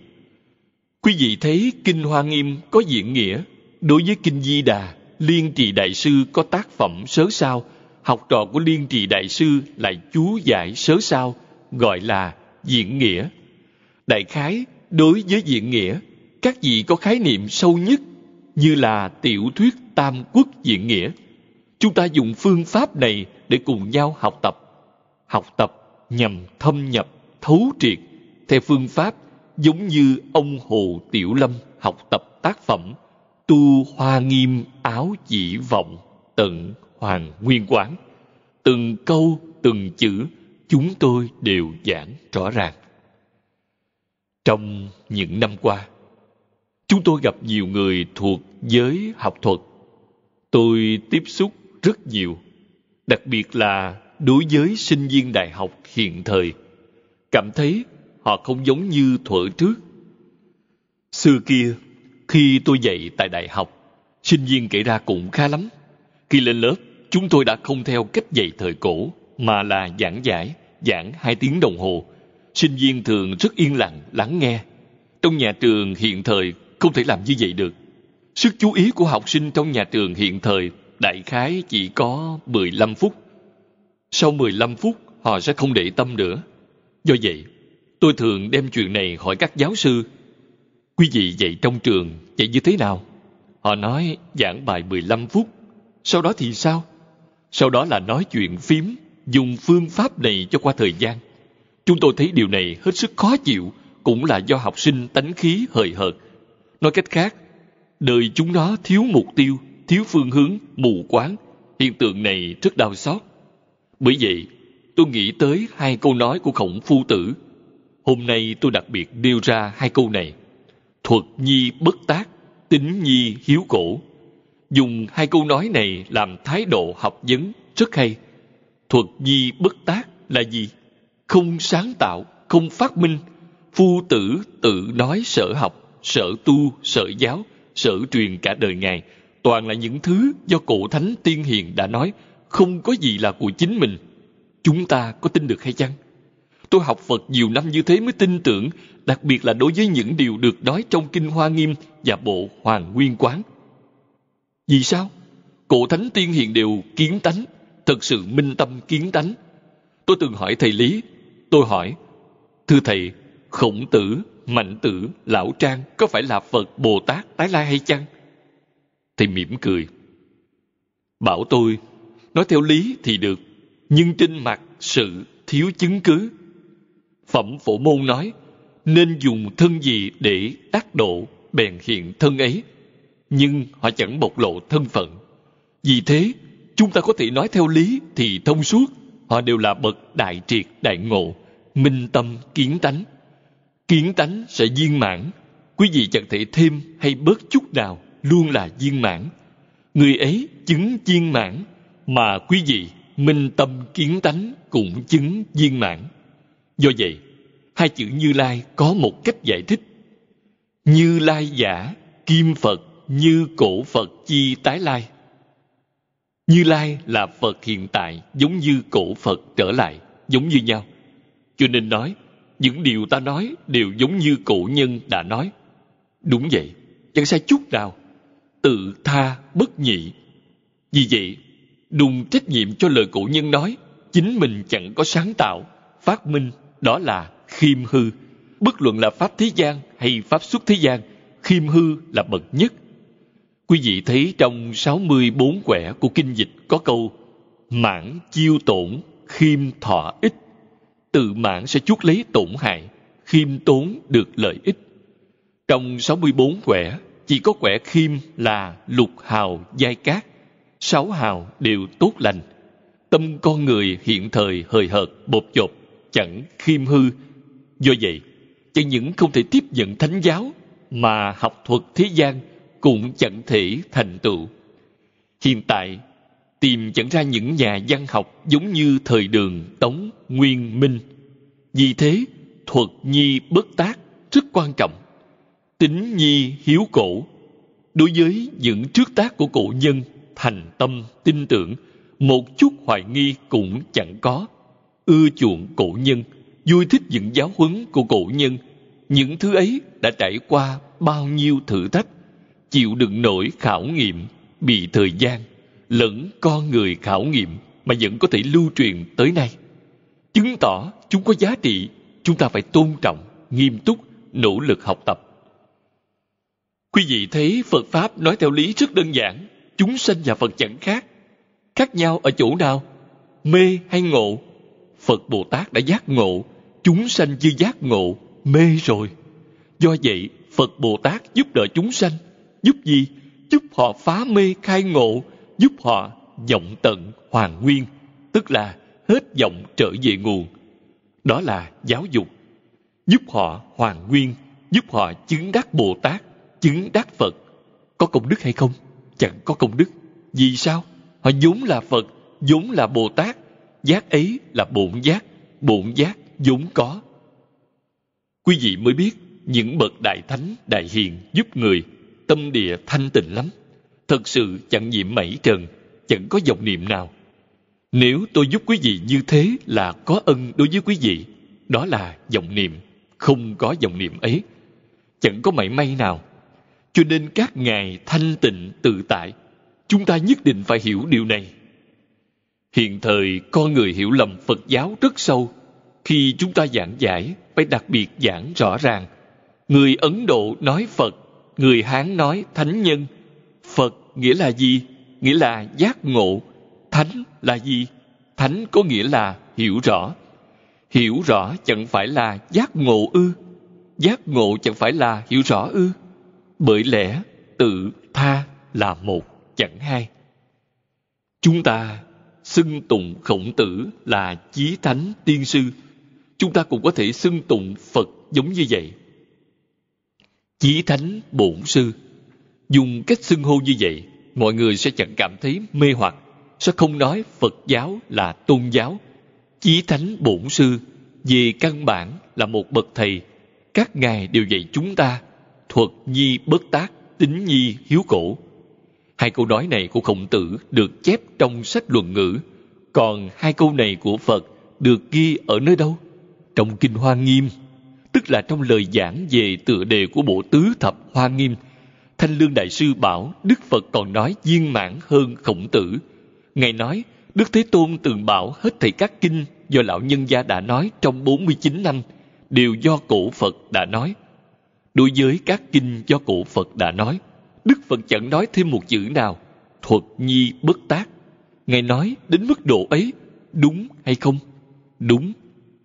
Quý vị thấy Kinh Hoa Nghiêm có diễn nghĩa đối với kinh di đà liên trì đại sư có tác phẩm sớ sao học trò của liên trì đại sư lại chú giải sớ sao gọi là diễn nghĩa đại khái đối với diễn nghĩa các vị có khái niệm sâu nhất như là tiểu thuyết tam quốc diễn nghĩa chúng ta dùng phương pháp này để cùng nhau học tập học tập nhằm thâm nhập thấu triệt theo phương pháp giống như ông hồ tiểu lâm học tập tác phẩm tu hoa nghiêm áo chỉ vọng tận hoàng nguyên quán từng câu từng chữ chúng tôi đều giảng rõ ràng trong những năm qua chúng tôi gặp nhiều người thuộc giới học thuật tôi tiếp xúc rất nhiều đặc biệt là đối với sinh viên đại học hiện thời cảm thấy họ không giống như thuở trước xưa kia khi tôi dạy tại đại học, sinh viên kể ra cũng khá lắm. Khi lên lớp, chúng tôi đã không theo cách dạy thời cổ, mà là giảng giải, giảng hai tiếng đồng hồ. Sinh viên thường rất yên lặng, lắng nghe. Trong nhà trường hiện thời không thể làm như vậy được. Sức chú ý của học sinh trong nhà trường hiện thời đại khái chỉ có 15 phút. Sau 15 phút, họ sẽ không để tâm nữa. Do vậy, tôi thường đem chuyện này hỏi các giáo sư Quý vị dạy trong trường, dạy như thế nào? Họ nói giảng bài 15 phút. Sau đó thì sao? Sau đó là nói chuyện phím, dùng phương pháp này cho qua thời gian. Chúng tôi thấy điều này hết sức khó chịu, cũng là do học sinh tánh khí hời hợt. Nói cách khác, đời chúng nó thiếu mục tiêu, thiếu phương hướng, mù quáng. Hiện tượng này rất đau xót. Bởi vậy, tôi nghĩ tới hai câu nói của khổng phu tử. Hôm nay tôi đặc biệt nêu ra hai câu này thuật nhi bất tác tính nhi hiếu cổ dùng hai câu nói này làm thái độ học vấn rất hay thuật nhi bất tác là gì không sáng tạo không phát minh phu tử tự nói sở học sở tu sở giáo sở truyền cả đời ngài toàn là những thứ do cổ thánh tiên hiền đã nói không có gì là của chính mình chúng ta có tin được hay chăng Tôi học Phật nhiều năm như thế mới tin tưởng, đặc biệt là đối với những điều được nói trong Kinh Hoa Nghiêm và Bộ Hoàng Nguyên Quán. Vì sao? Cổ Thánh Tiên Hiền đều kiến tánh, thật sự minh tâm kiến tánh. Tôi từng hỏi thầy Lý, tôi hỏi, Thưa thầy, khổng tử, mạnh tử, lão trang có phải là Phật Bồ Tát tái lai hay chăng? Thầy mỉm cười. Bảo tôi, nói theo lý thì được, nhưng trên mặt sự thiếu chứng cứ Phẩm Phổ Môn nói, nên dùng thân gì để đắc độ, bèn hiện thân ấy. Nhưng họ chẳng bộc lộ thân phận. Vì thế, chúng ta có thể nói theo lý thì thông suốt, họ đều là bậc đại triệt đại ngộ, minh tâm kiến tánh. Kiến tánh sẽ viên mãn, quý vị chẳng thể thêm hay bớt chút nào, luôn là viên mãn. Người ấy chứng viên mãn, mà quý vị minh tâm kiến tánh cũng chứng viên mãn do vậy hai chữ như lai có một cách giải thích như lai giả kim phật như cổ phật chi tái lai như lai là phật hiện tại giống như cổ phật trở lại giống như nhau cho nên nói những điều ta nói đều giống như cổ nhân đã nói đúng vậy chẳng sai chút nào tự tha bất nhị vì vậy đùng trách nhiệm cho lời cổ nhân nói chính mình chẳng có sáng tạo phát minh đó là khiêm hư bất luận là pháp thế gian hay pháp xuất thế gian khiêm hư là bậc nhất quý vị thấy trong 64 quẻ của kinh dịch có câu mãn chiêu tổn khiêm thọ ích tự mãn sẽ chuốc lấy tổn hại khiêm tốn được lợi ích trong 64 quẻ chỉ có quẻ khiêm là lục hào giai cát sáu hào đều tốt lành tâm con người hiện thời hời hợt bột chột chẳng khiêm hư do vậy chẳng những không thể tiếp nhận thánh giáo mà học thuật thế gian cũng chẳng thể thành tựu hiện tại tìm chẳng ra những nhà văn học giống như thời đường tống nguyên minh vì thế thuật nhi bất tác rất quan trọng tính nhi hiếu cổ đối với những trước tác của cổ nhân thành tâm tin tưởng một chút hoài nghi cũng chẳng có ưa chuộng cổ nhân vui thích những giáo huấn của cổ nhân những thứ ấy đã trải qua bao nhiêu thử thách chịu đựng nổi khảo nghiệm bị thời gian lẫn con người khảo nghiệm mà vẫn có thể lưu truyền tới nay chứng tỏ chúng có giá trị chúng ta phải tôn trọng nghiêm túc nỗ lực học tập quý vị thấy phật pháp nói theo lý rất đơn giản chúng sanh và phật chẳng khác khác nhau ở chỗ nào mê hay ngộ Phật Bồ Tát đã giác ngộ, chúng sanh chưa giác ngộ, mê rồi. Do vậy, Phật Bồ Tát giúp đỡ chúng sanh, giúp gì? Giúp họ phá mê khai ngộ, giúp họ vọng tận hoàn nguyên, tức là hết vọng trở về nguồn. Đó là giáo dục. Giúp họ hoàn nguyên, giúp họ chứng đắc Bồ Tát, chứng đắc Phật. Có công đức hay không? Chẳng có công đức. Vì sao? Họ vốn là Phật, vốn là Bồ Tát, giác ấy là bổn giác bổn giác vốn có quý vị mới biết những bậc đại thánh đại hiền giúp người tâm địa thanh tịnh lắm thật sự chẳng nhiễm mảy trần chẳng có dòng niệm nào nếu tôi giúp quý vị như thế là có ân đối với quý vị đó là dòng niệm không có dòng niệm ấy chẳng có mảy may nào cho nên các ngài thanh tịnh tự tại chúng ta nhất định phải hiểu điều này Hiện thời con người hiểu lầm Phật giáo rất sâu. Khi chúng ta giảng giải, phải đặc biệt giảng rõ ràng. Người Ấn Độ nói Phật, người Hán nói Thánh Nhân. Phật nghĩa là gì? Nghĩa là giác ngộ. Thánh là gì? Thánh có nghĩa là hiểu rõ. Hiểu rõ chẳng phải là giác ngộ ư? Giác ngộ chẳng phải là hiểu rõ ư? Bởi lẽ tự tha là một, chẳng hai. Chúng ta xưng tụng khổng tử là chí thánh tiên sư chúng ta cũng có thể xưng tụng phật giống như vậy chí thánh bổn sư dùng cách xưng hô như vậy mọi người sẽ chẳng cảm thấy mê hoặc sẽ không nói phật giáo là tôn giáo chí thánh bổn sư về căn bản là một bậc thầy các ngài đều dạy chúng ta thuật nhi bất tác tính nhi hiếu cổ Hai câu nói này của khổng tử được chép trong sách luận ngữ. Còn hai câu này của Phật được ghi ở nơi đâu? Trong Kinh Hoa Nghiêm, tức là trong lời giảng về tựa đề của bộ tứ thập Hoa Nghiêm. Thanh Lương Đại Sư bảo Đức Phật còn nói viên mãn hơn khổng tử. Ngài nói, Đức Thế Tôn từng bảo hết thầy các kinh do lão nhân gia đã nói trong 49 năm đều do cổ Phật đã nói. Đối với các kinh do cổ Phật đã nói, Đức Phật chẳng nói thêm một chữ nào. Thuật nhi bất tác. Ngài nói đến mức độ ấy, đúng hay không? Đúng.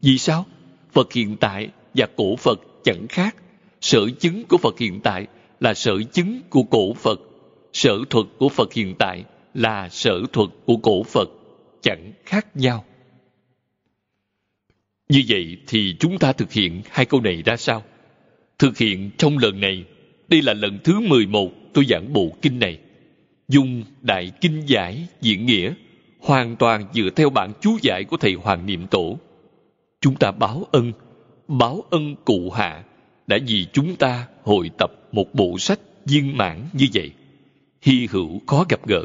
Vì sao? Phật hiện tại và cổ Phật chẳng khác. Sở chứng của Phật hiện tại là sở chứng của cổ Phật. Sở thuật của Phật hiện tại là sở thuật của cổ Phật. Chẳng khác nhau. Như vậy thì chúng ta thực hiện hai câu này ra sao? Thực hiện trong lần này đây là lần thứ 11 tôi giảng bộ kinh này. Dùng Đại Kinh Giải Diễn Nghĩa hoàn toàn dựa theo bản chú giải của Thầy Hoàng Niệm Tổ. Chúng ta báo ân, báo ân cụ hạ đã vì chúng ta hội tập một bộ sách viên mãn như vậy. Hy hữu khó gặp gỡ.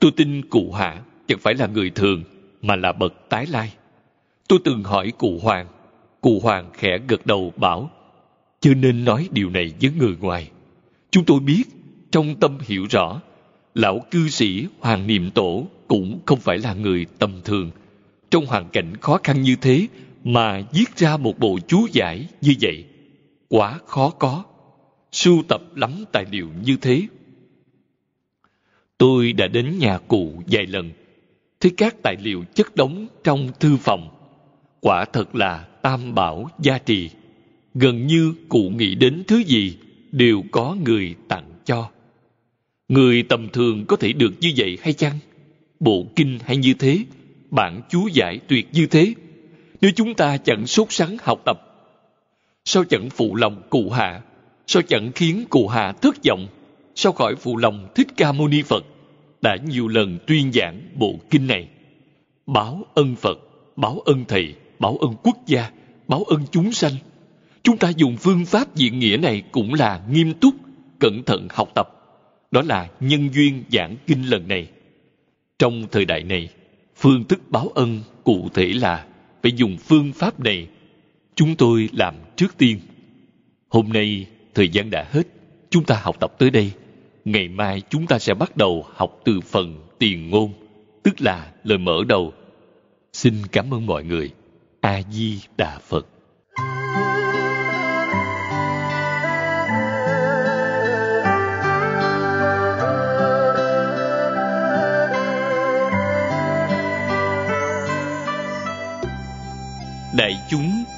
Tôi tin cụ hạ chẳng phải là người thường mà là bậc tái lai. Tôi từng hỏi cụ Hoàng. Cụ Hoàng khẽ gật đầu bảo chưa nên nói điều này với người ngoài chúng tôi biết trong tâm hiểu rõ lão cư sĩ hoàng niệm tổ cũng không phải là người tầm thường trong hoàn cảnh khó khăn như thế mà viết ra một bộ chú giải như vậy quá khó có sưu tập lắm tài liệu như thế tôi đã đến nhà cụ vài lần thấy các tài liệu chất đống trong thư phòng quả thật là tam bảo gia trì gần như cụ nghĩ đến thứ gì đều có người tặng cho người tầm thường có thể được như vậy hay chăng bộ kinh hay như thế bản chú giải tuyệt như thế nếu chúng ta chẳng sốt sắng học tập sao chẳng phụ lòng cụ hạ sao chẳng khiến cụ hạ thất vọng sao khỏi phụ lòng thích ca mâu ni phật đã nhiều lần tuyên giảng bộ kinh này báo ân phật báo ân thầy báo ân quốc gia báo ân chúng sanh chúng ta dùng phương pháp diện nghĩa này cũng là nghiêm túc cẩn thận học tập đó là nhân duyên giảng kinh lần này trong thời đại này phương thức báo ân cụ thể là phải dùng phương pháp này chúng tôi làm trước tiên hôm nay thời gian đã hết chúng ta học tập tới đây ngày mai chúng ta sẽ bắt đầu học từ phần tiền ngôn tức là lời mở đầu xin cảm ơn mọi người a di đà phật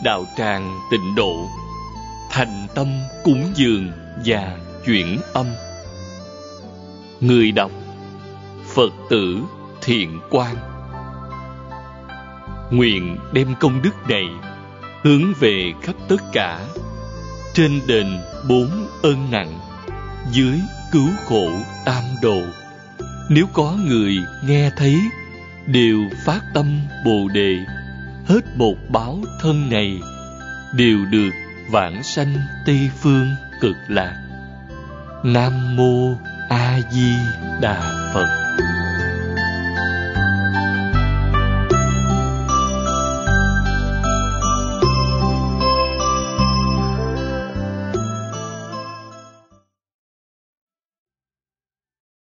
đạo tràng tịnh độ thành tâm cúng dường và chuyển âm người đọc phật tử thiện quan nguyện đem công đức này hướng về khắp tất cả trên đền bốn ơn nặng dưới cứu khổ tam đồ nếu có người nghe thấy đều phát tâm bồ đề hết bột báo thân này đều được vãng sanh tây phương cực lạc nam mô a di đà phật